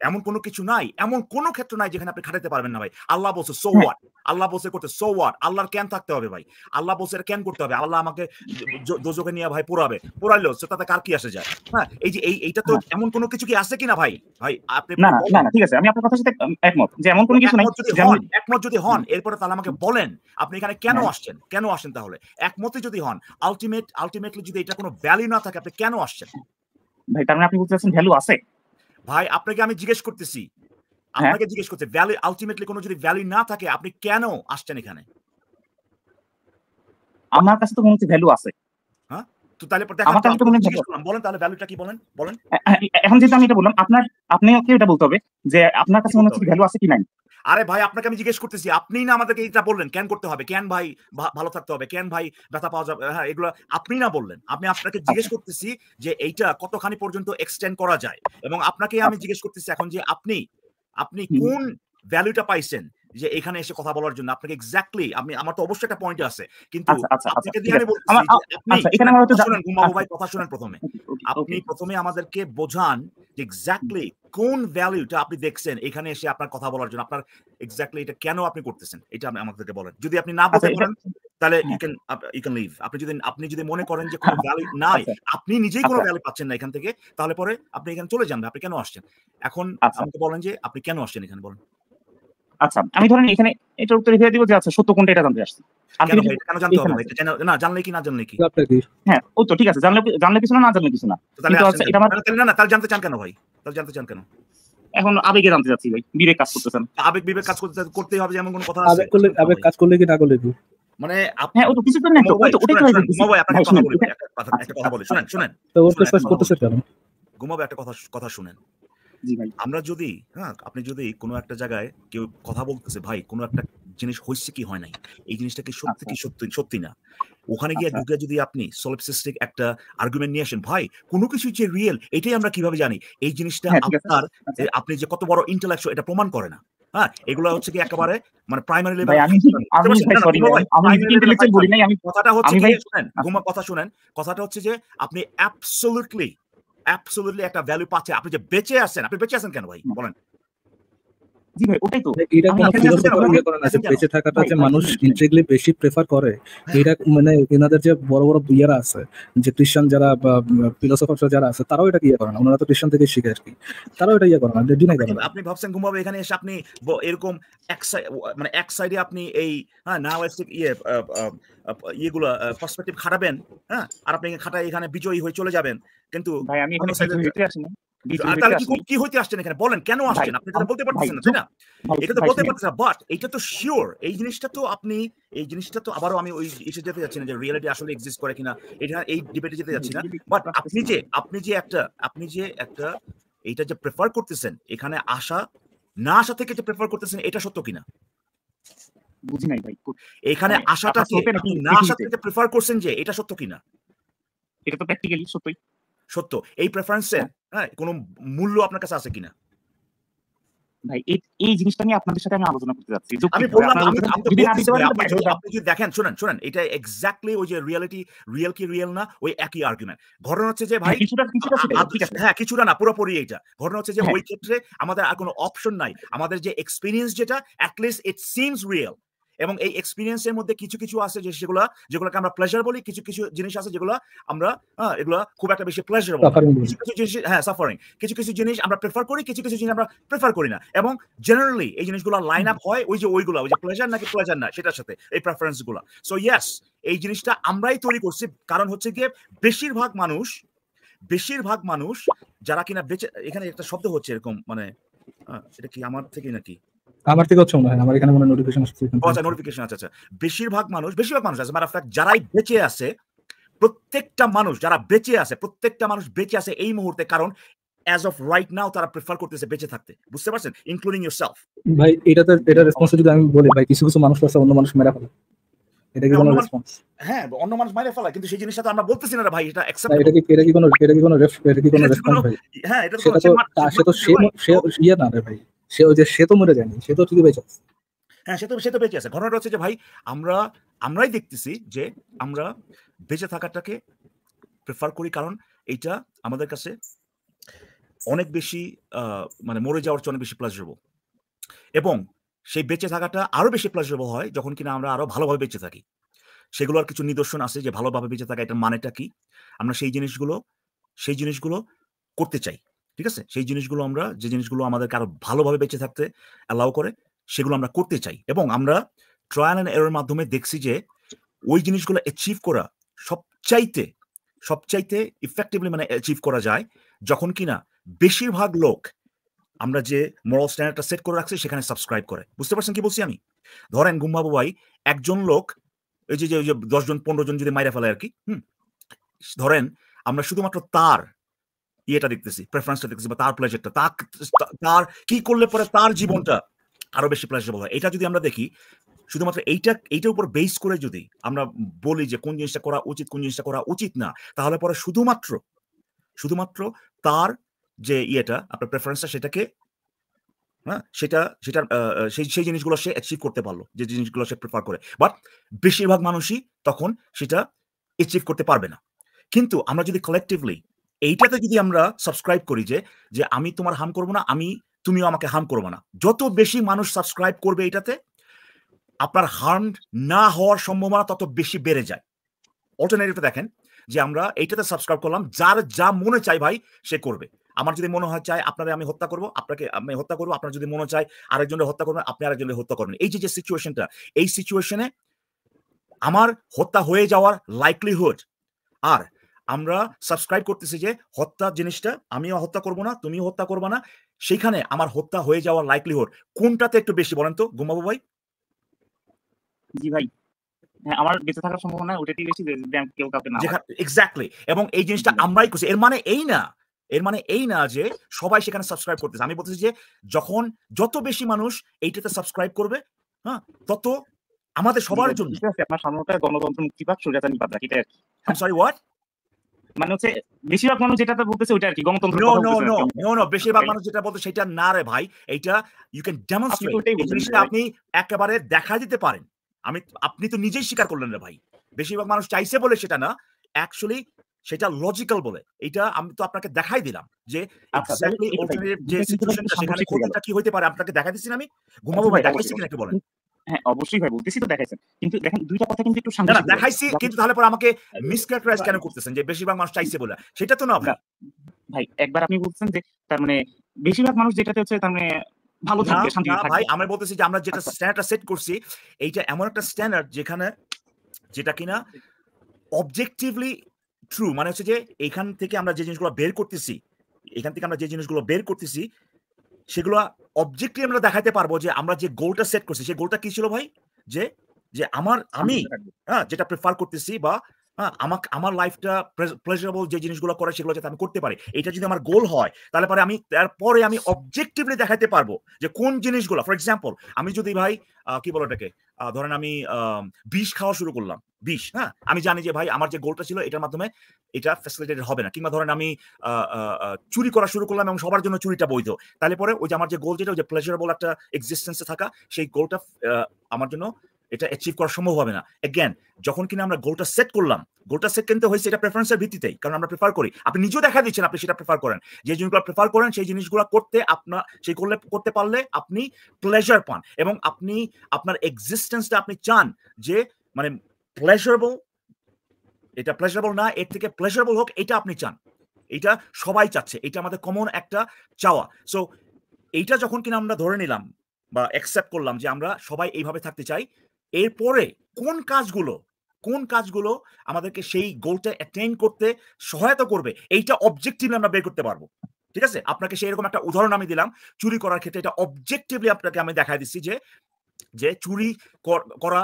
এমন কোনো কিছু নাই এমন কোন ক্ষেত্র নাই যেখানে আপনি খাটাতে পারবেন না ভাই আল্লাহ বলছে সো ওয়াট আল্লাহ বলছে করতে সো ওয়াট আল্লাহর ক্যান থাকতে হবে ভাই আল্লাহ বলছে ক্যান করতে হবে আল্লাহ আমাকে দোজোকে নিয়ে ভাই পোড়াবে পোড়াইলেও সে তাতে কার কি আসে যায় হ্যাঁ এই যে এই এইটা তো হ্যাঁ। এমন কোনো কিছু কি আছে কিনা ভাই ভাই আপনি না না ঠিক আছে আমি আপনার কথার সাথে একমত যে এমন কোনো কিছু নাই একমত যদি হন এরপরে তাহলে আমাকে বলেন আপনি এখানে কেন হ্যাঁ। আসছেন কেন আসেন তাহলে একমতে যদি হন আলটিমেট আলটিমেটলি যদি এটা কোনো ভ্যালু না থাকে আপনি কেন আসছেন ভাই কারণ মানে আপনি বুঝতে পারছেন ভ্যালু আছে ভাই আপনাকে আমি জিজ্ঞেস করতেছি হ্যাঁ। আপনাকে জিজ্ঞেস করতে ভ্যালু আলটিমেটলি কোনো যদি ভ্যালু না থাকে আপনি কেন আসছেন এখানে আমার কাছে তো মনে হচ্ছে ভ্যালু আছে এটা বললেন করতে হবে ভাই ভালো থাকতে হবে ভাই ব্যথা পাওয়া যাবে হ্যাঁ আপনি না বললেন আমি আপনাকে জিজ্ঞেস আচ্ছা। করতেছি যে এইটা কতখানি পর্যন্ত এক্সটেন্ড করা যায় এবং আপনাকে আমি আচ্ছা। জিজ্ঞেস করতেছি এখন যে আপনি আপনি কোন ভ্যালুটা পাইছেন যে এখানে এসে কথা বলার জন্য আপনাকে এক্স্যাক্টলি আপনি আমার তো অবশ্যই একটা পয়েন্ট আছে কিন্তু আচ্ছা, আচ্ছা, আপনাকে আচ্ছা, দিয়ে আমি বলছি ঘুমাবো ভাই কথা শুনেন প্রথমে আপনি প্রথমে আমাদেরকে বোঝান যে এক্স্যাক্টলি কোন ভ্যালুটা আপনি দেখছেন এখানে এসে আপনার কথা বলার জন্য আপনার এক্স্যাক্টলি এটা কেন আপনি করতেছেন এটা আমি আমাদেরকে বলেন যদি আপনি না বলতে পারেন তাহলে you can you can leave আপনি যদি আপনি যদি মনে করেন যে কোনো ভ্যালু নাই আপনি নিজেই কোনো ভ্যালু পাচ্ছেন না এখান থেকে তাহলে পরে আপনি এখানে চলে যান আপনি কেন আসছেন এখন আমাকে বলেন যে আপনি কেন আসছেন এখানে বলেন আচ্ছা আমি ধরেন এখানে এটা উত্তর দিয়ে দিব যে আচ্ছা সত্য কোনটা এটা জানতে আসছে না জানলে কি না জানলে জানলে এখন আবেগে জানতে চাচ্ছি ভাই বিবেক কাজ করতেছেন আবেগ বিবেক কাজ করতে করতেই হবে কথা আবেগ করলে কাজ করলে কি না করলে মানে আপনি হ্যাঁ, হ্যাঁ, কথা একটা শুনেন ঘুমাবে একটা কথা শুনেন আমরা যদি হ্যাঁ আপনি যদি কোনো একটা জায়গায় কেউ কথা বলতেছে ভাই কোনো একটা জিনিস হয়েছে কি হয় নাই এই জিনিসটা কি সত্যি আচ্ছা। কি সত্যি সত্যি না ওখানে গিয়ে আচ্ছা। ঢুকে যদি আপনি সলিপসিস্টিক একটা আর্গুমেন্ট নিয়ে আসেন ভাই কোনো কিছু যে রিয়েল এটাই আমরা কিভাবে জানি এই জিনিসটা হ্যাঁ, আপনার আচ্ছা। আপনি যে কত বড় ইন্টালেকচুয়াল এটা প্রমাণ করে না হ্যাঁ এগুলো হচ্ছে কি একেবারে মানে প্রাইমারি লেভেল কথাটা হচ্ছে শুনেন কথা শুনেন কথাটা হচ্ছে যে আপনি অ্যাবসলিউটলি অ্যাবসলিউটলি একটা ভ্যালু পাচ্ছে আপনি যে বেঁচে আছেন আপনি বেঁচে আছেন কেন ভাই বলেন মানে ইয়ে মানে ইয়ে আর ইয়ে আপনি ভাবছেন এখানে আপনি এরকম এক মানে এক সাইডে আপনি এই হ্যাঁ ইয়ে খাটাবেন হ্যাঁ আর আপনি খাটায় এখানে বিজয়ী হয়ে চলে যাবেন কিন্তু ভাই আমি এখানে বলেন কেন আসছেন আপনি বলতে পারতেছেন না তাই না এটা তো বলতে পারতেছেন বাট এটা তো শিওর এই জিনিসটা তো আপনি এই জিনিসটা তো আবারও আমি ওই রিয়েলিটি আসলে এক্সিস্ট করে কিনা এটা আপনি যে একটা আপনি যে একটা এইটা যে প্রেফার করতেছেন এখানে আসা না আসা থেকে যে প্রেফার করতেছেন এটা সত্য কিনা বুঝি ভাই এখানে আসাটা না আসা থেকে প্রেফার করছেন যে এটা সত্য কিনা এটা তো প্র্যাকটিক্যালি সত্যই সত্য এই প্রেফারেন্সের হ্যাঁ কোনো মূল্য আপনার কাছে আছে কিনা আপনি যদি দেখেন শুনেন এটা এক্স্যাক্টলি ওই যে রিয়েলিটি রিয়েল কি রিয়েল না ওই একই ঘটনা হচ্ছে যে হ্যাঁ, ভাই কিছুটা হ্যাঁ কিছুটা না পুরোপুরি এটা ঘটনা হচ্ছে যে হ্যাঁ। ওই ক্ষেত্রে আমাদের আর কোনো অপশন নাই আমাদের যে এক্সপিরিয়েন্স যেটা রিয়েল এবং এই এক্সপিরিয়েন্সের মধ্যে কিছু কিছু আছে যে সেগুলো যেগুলোকে আমরা প্লেজার বলি কিছু কিছু জিনিস আছে যেগুলো আমরা হ্যাঁ, এগুলো খুব একটা বেশি প্লেজার কিছু কিছু জিনিস হ্যাঁ সাফারিং কিছু কিছু জিনিস আমরা প্রেফার করি কিছু কিছু জিনিস আমরা প্রেফার করি না এবং জেনারেলি এই জিনিসগুলো লাইন আপ হয় ওই যে ওইগুলো ওই যে প্লেজার নাকি প্লেজার না সেটার সাথে এই প্রেফারেন্স গুলো সো ইয়েস এই জিনিসটা আমরাই তৈরি করছি কারণ হচ্ছে গিয়ে বেশিরভাগ মানুষ বেশিরভাগ মানুষ যারা কিনা বেঁচে এখানে একটা শব্দ হচ্ছে এরকম মানে এটা কি আমার থেকে নাকি আমার থেকে হচ্ছে মনে হয় আমার এখানে মনে নোটিফিকেশন আসছে আচ্ছা নোটিফিকেশন আচ্ছা আচ্ছা বেশিরভাগ মানুষ বেশিরভাগ মানুষ আছে ফ্যাক্ট যারাই বেঁচে আছে প্রত্যেকটা মানুষ যারা বেঁচে আছে প্রত্যেকটা মানুষ বেঁচে আছে এই মুহূর্তে কারণ অ্যাজ অফ রাইট নাও তারা প্রেফার করতেছে বেঁচে থাকতে বুঝতে পারছেন ইনক্লুডিং ভাই এটা তো এটা রেসপন্স যদি আমি বলি ভাই কিছু কিছু মানুষ আছে অন্য মানুষ ফেলে এটা কি হ্যাঁ, কোনো রেসপন্স হ্যাঁ অন্য মানুষ মাইরে ফেলা কিন্তু সেই জিনিসটা তো আমরা বলতেছি না ভাই এটা অ্যাকসেপ্ট এটা কি এটা কি কোনো এটা কি কোনো এটা কি কোনো রেসপন্স ভাই হ্যাঁ এটা তো সে তো সে সে ইয়া না রে ভাই সে ওই যে সে তো মরে যায়নি সে তো ঠিকই বেঁচে আছে হ্যাঁ সে তো সে তো বেঁচে আছে ঘটনাটা হচ্ছে যে ভাই আমরা আমরাই দেখতেছি যে আমরা বেঁচে থাকাটাকে প্রেফার করি কারণ এইটা আমাদের কাছে অনেক বেশি মানে মরে যাওয়ার চেয়ে অনেক বেশি প্লাজারেবল এবং সেই বেঁচে থাকাটা আরও বেশি প্লাজারেবল হয় যখন কিনা আমরা আরও ভালোভাবে বেঁচে থাকি সেগুলো আর কিছু নিদর্শন আছে যে ভালোভাবে বেঁচে থাকা এটার মানেটা কি আমরা সেই জিনিসগুলো সেই জিনিসগুলো করতে চাই ঠিক আছে সেই জিনিসগুলো আমরা যে জিনিসগুলো আমাদেরকে আরো ভালোভাবে বেঁচে থাকতে অ্যালাউ করে সেগুলো আমরা করতে চাই এবং আমরা ট্রায়াল অ্যান্ড এরোর মাধ্যমে দেখছি যে ওই জিনিসগুলো অ্যাচিভ করা সবচাইতে সবচাইতে ইফেক্টিভলি মানে অ্যাচিভ করা যায় যখন কিনা বেশিরভাগ লোক আমরা যে মোরাল স্ট্যান্ডার্ডটা সেট করে রাখছি সেখানে সাবস্ক্রাইব করে বুঝতে পারছেন কি বলছি আমি ধরেন গুম্বাবু ভাই একজন লোক এই যে দশজন পনেরো জন যদি মাইরা ফেলে আর কি হুম ধরেন আমরা শুধুমাত্র তার ইয়েটা দেখতেছি প্রেফারেন্সটা দেখতেছি বা তার প্লেজারটা তার কি করলে পরে তার জীবনটা আরো বেশি প্লেজারেবল হয় এটা যদি আমরা দেখি শুধুমাত্র এইটা এইটার উপর বেস করে যদি আমরা বলি যে কোন জিনিসটা করা উচিত কোন জিনিসটা করা উচিত না তাহলে পরে শুধুমাত্র শুধুমাত্র তার যে ইয়েটা আপনার প্রেফারেন্সটা সেটাকে হ্যাঁ সেটা সেটা সেই সেই জিনিসগুলো সে অ্যাচিভ করতে পারলো যে জিনিসগুলো সে প্রেফার করে বাট বেশিরভাগ মানুষই তখন সেটা অ্যাচিভ করতে পারবে না কিন্তু আমরা যদি কালেকটিভলি এইটাতে যদি আমরা সাবস্ক্রাইব করি যে যে আমি তোমার হাম করবো না আমি তুমিও আমাকে হাম করবো না যত বেশি মানুষ সাবস্ক্রাইব করবে এটাতে আপনার হার্ম না হওয়ার সম্ভাবনা তত বেশি বেড়ে যায় অল্টারনেটিভটা দেখেন যে আমরা এইটাতে সাবস্ক্রাইব করলাম যার যা মনে চাই ভাই সে করবে আমার যদি মনে হয় চাই আপনারা আমি হত্যা করব আপনাকে আমি হত্যা করবো আপনার যদি মনে চায় আরেকজনের হত্যা করবেন আপনি আরেকজনের হত্যা করবেন এই যে যে সিচুয়েশনটা এই সিচুয়েশনে আমার হত্যা হয়ে যাওয়ার লাইকলিহুড আর আমরা সাবস্ক্রাইব করতেছি যে হত্যা জিনিসটা আমিও হত্যা করবো না তুমিও হত্যা করবা না সেখানে আমার হত্যা হয়ে যাওয়ার লাইকলিহুড কোনটাতে একটু বেশি বলেন তো ঘুমাবো ভাই জি ভাই হ্যাঁ, এবং এই জিনিসটা আমরাই করছি এর মানে এই না এর মানে এই না যে সবাই সেখানে সাবস্ক্রাইব করতেছে আমি বলতেছি যে যখন যত বেশি মানুষ এইটাতে সাবস্ক্রাইব করবে হ্যাঁ তত আমাদের সবার জন্য ঠিক আছে গণতন্ত্র মুক্তি পাক সুজাতানি পাক এটা আর কি সরি ওয়াট মানে হচ্ছে বেশিরভাগ মানুষ বলতেছে ওইটা আর কি গণতন্ত্র বেশিরভাগ মানুষ যেটা সেটা না রে ভাই ইউ ক্যান ডেমনস্ট্রেট আপনি একেবারে দেখা পারেন আমি আপনি তো নিজেই স্বীকার করলেন রে ভাই বেশিরভাগ মানুষ চাইছে বলে সেটা না অ্যাকচুয়ালি সেটা লজিক্যাল বলে এটা আমি তো আপনাকে দেখাই দিলাম যে আচ্ছা, এক্স্যাক্টলি অল্টারনেটিভ যে সিচুয়েশনটা সেখানে কি হতে পারে আপনাকে দেখা দিছি আমি আচ্ছা ঘুমাবো ভাই দেখাইছি কি নাকি বলেন হ্যাঁ অবশ্যই ভাই বলতেছি তো দেখাইছেন কিন্তু দেখেন দুইটা কথা কিন্তু একটু সামনে দেখাইছি কিন্তু তাহলে পরে আমাকে মিসক্যারেক্টারাইজ কেন করতেছেন যে বেশিরভাগ মানুষ চাইছে বলে সেটা তো না ভাই একবার আপনি বলছেন যে তার মানে বেশিরভাগ মানুষ যেটাতে হচ্ছে তার মানে ভালো থাকবে শান্তি থাকবে ভাই আমরা বলতেছি যে আমরা যেটা স্ট্যান্ডার্ডটা আচ্ছা। সেট করছি এইটা এমন একটা স্ট্যান্ডার্ড যেখানে যেটা কিনা অবজেক্টিভলি ট্রু মানে হচ্ছে যে এখান থেকে আমরা যে জিনিসগুলো বের করতেছি এখান থেকে আমরা যে জিনিসগুলো বের করতেছি সেগুলো অবজেক্টলি আমরা দেখাতে পারবো যে আমরা যে গোলটা সেট করছি সেই গোলটা কি ছিল ভাই যে যে আমার আমি হ্যাঁ যেটা প্রেফার করতেছি বা হ্যাঁ, আমাকে আমার লাইফটা প্লেজারেবল যে জিনিসগুলো করে সেগুলো যাতে আমি করতে পারি এটা যদি আমার গোল হয় তাহলে পরে আমি তারপরে আমি অবজেক্টিভলি দেখাতে পারবো যে কোন জিনিসগুলো ফর এক্সাম্পল আমি যদি ভাই কি বলো এটাকে ধরেন আমি বিষ খাওয়া শুরু করলাম বিষ হ্যাঁ আমি জানি যে ভাই আমার যে গোলটা ছিল এটার মাধ্যমে এটা ফ্যাসিলিটেটেড হবে না কিংবা ধরেন আমি চুরি করা শুরু করলাম এবং সবার জন্য চুরিটা বৈধ তাহলে পরে ওই যে আমার যে গোল যেটা ওই যে প্লেজারেবল একটা এক্সিস্টেন্সে থাকা সেই গোলটা আমার জন্য এটা অ্যাচিভ করা সম্ভব হবে না এগেন যখন কিনা আমরা গোলটা সেট করলাম গোলটা সেট কিনতে হয়েছে এটা প্রেফারেন্সের ভিত্তিতেই কারণ আমরা প্রেফার করি আপনি নিজেও দেখা দিচ্ছেন আপনি সেটা প্রেফার করেন যে জিনিসগুলো প্রেফার করেন সেই জিনিসগুলো করতে আপনার সেই করলে করতে পারলে আপনি প্লেজার পান এবং আপনি আপনার এক্সিস্টেন্সটা আপনি চান যে মানে প্লেজারেবল এটা প্লেজারেবল না এর থেকে প্লেজারেবল হোক এটা আপনি চান এটা সবাই চাচ্ছে এটা আমাদের কমন একটা চাওয়া সো এইটা যখন কিনা আমরা ধরে নিলাম বা অ্যাকসেপ্ট করলাম যে আমরা সবাই এইভাবে থাকতে চাই এরপরে কোন কাজগুলো কোন কাজগুলো আমাদেরকে সেই গোলটা অ্যাটেন করতে সহায়তা করবে এইটা অবজেক্টিভলি আমরা বের করতে পারবো ঠিক আছে আপনাকে সেই রকম একটা উদাহরণ আমি দিলাম চুরি করার ক্ষেত্রে এটা অবজেক্টিভলি আপনাকে আমি দেখাই দিচ্ছি যে যে চুরি করা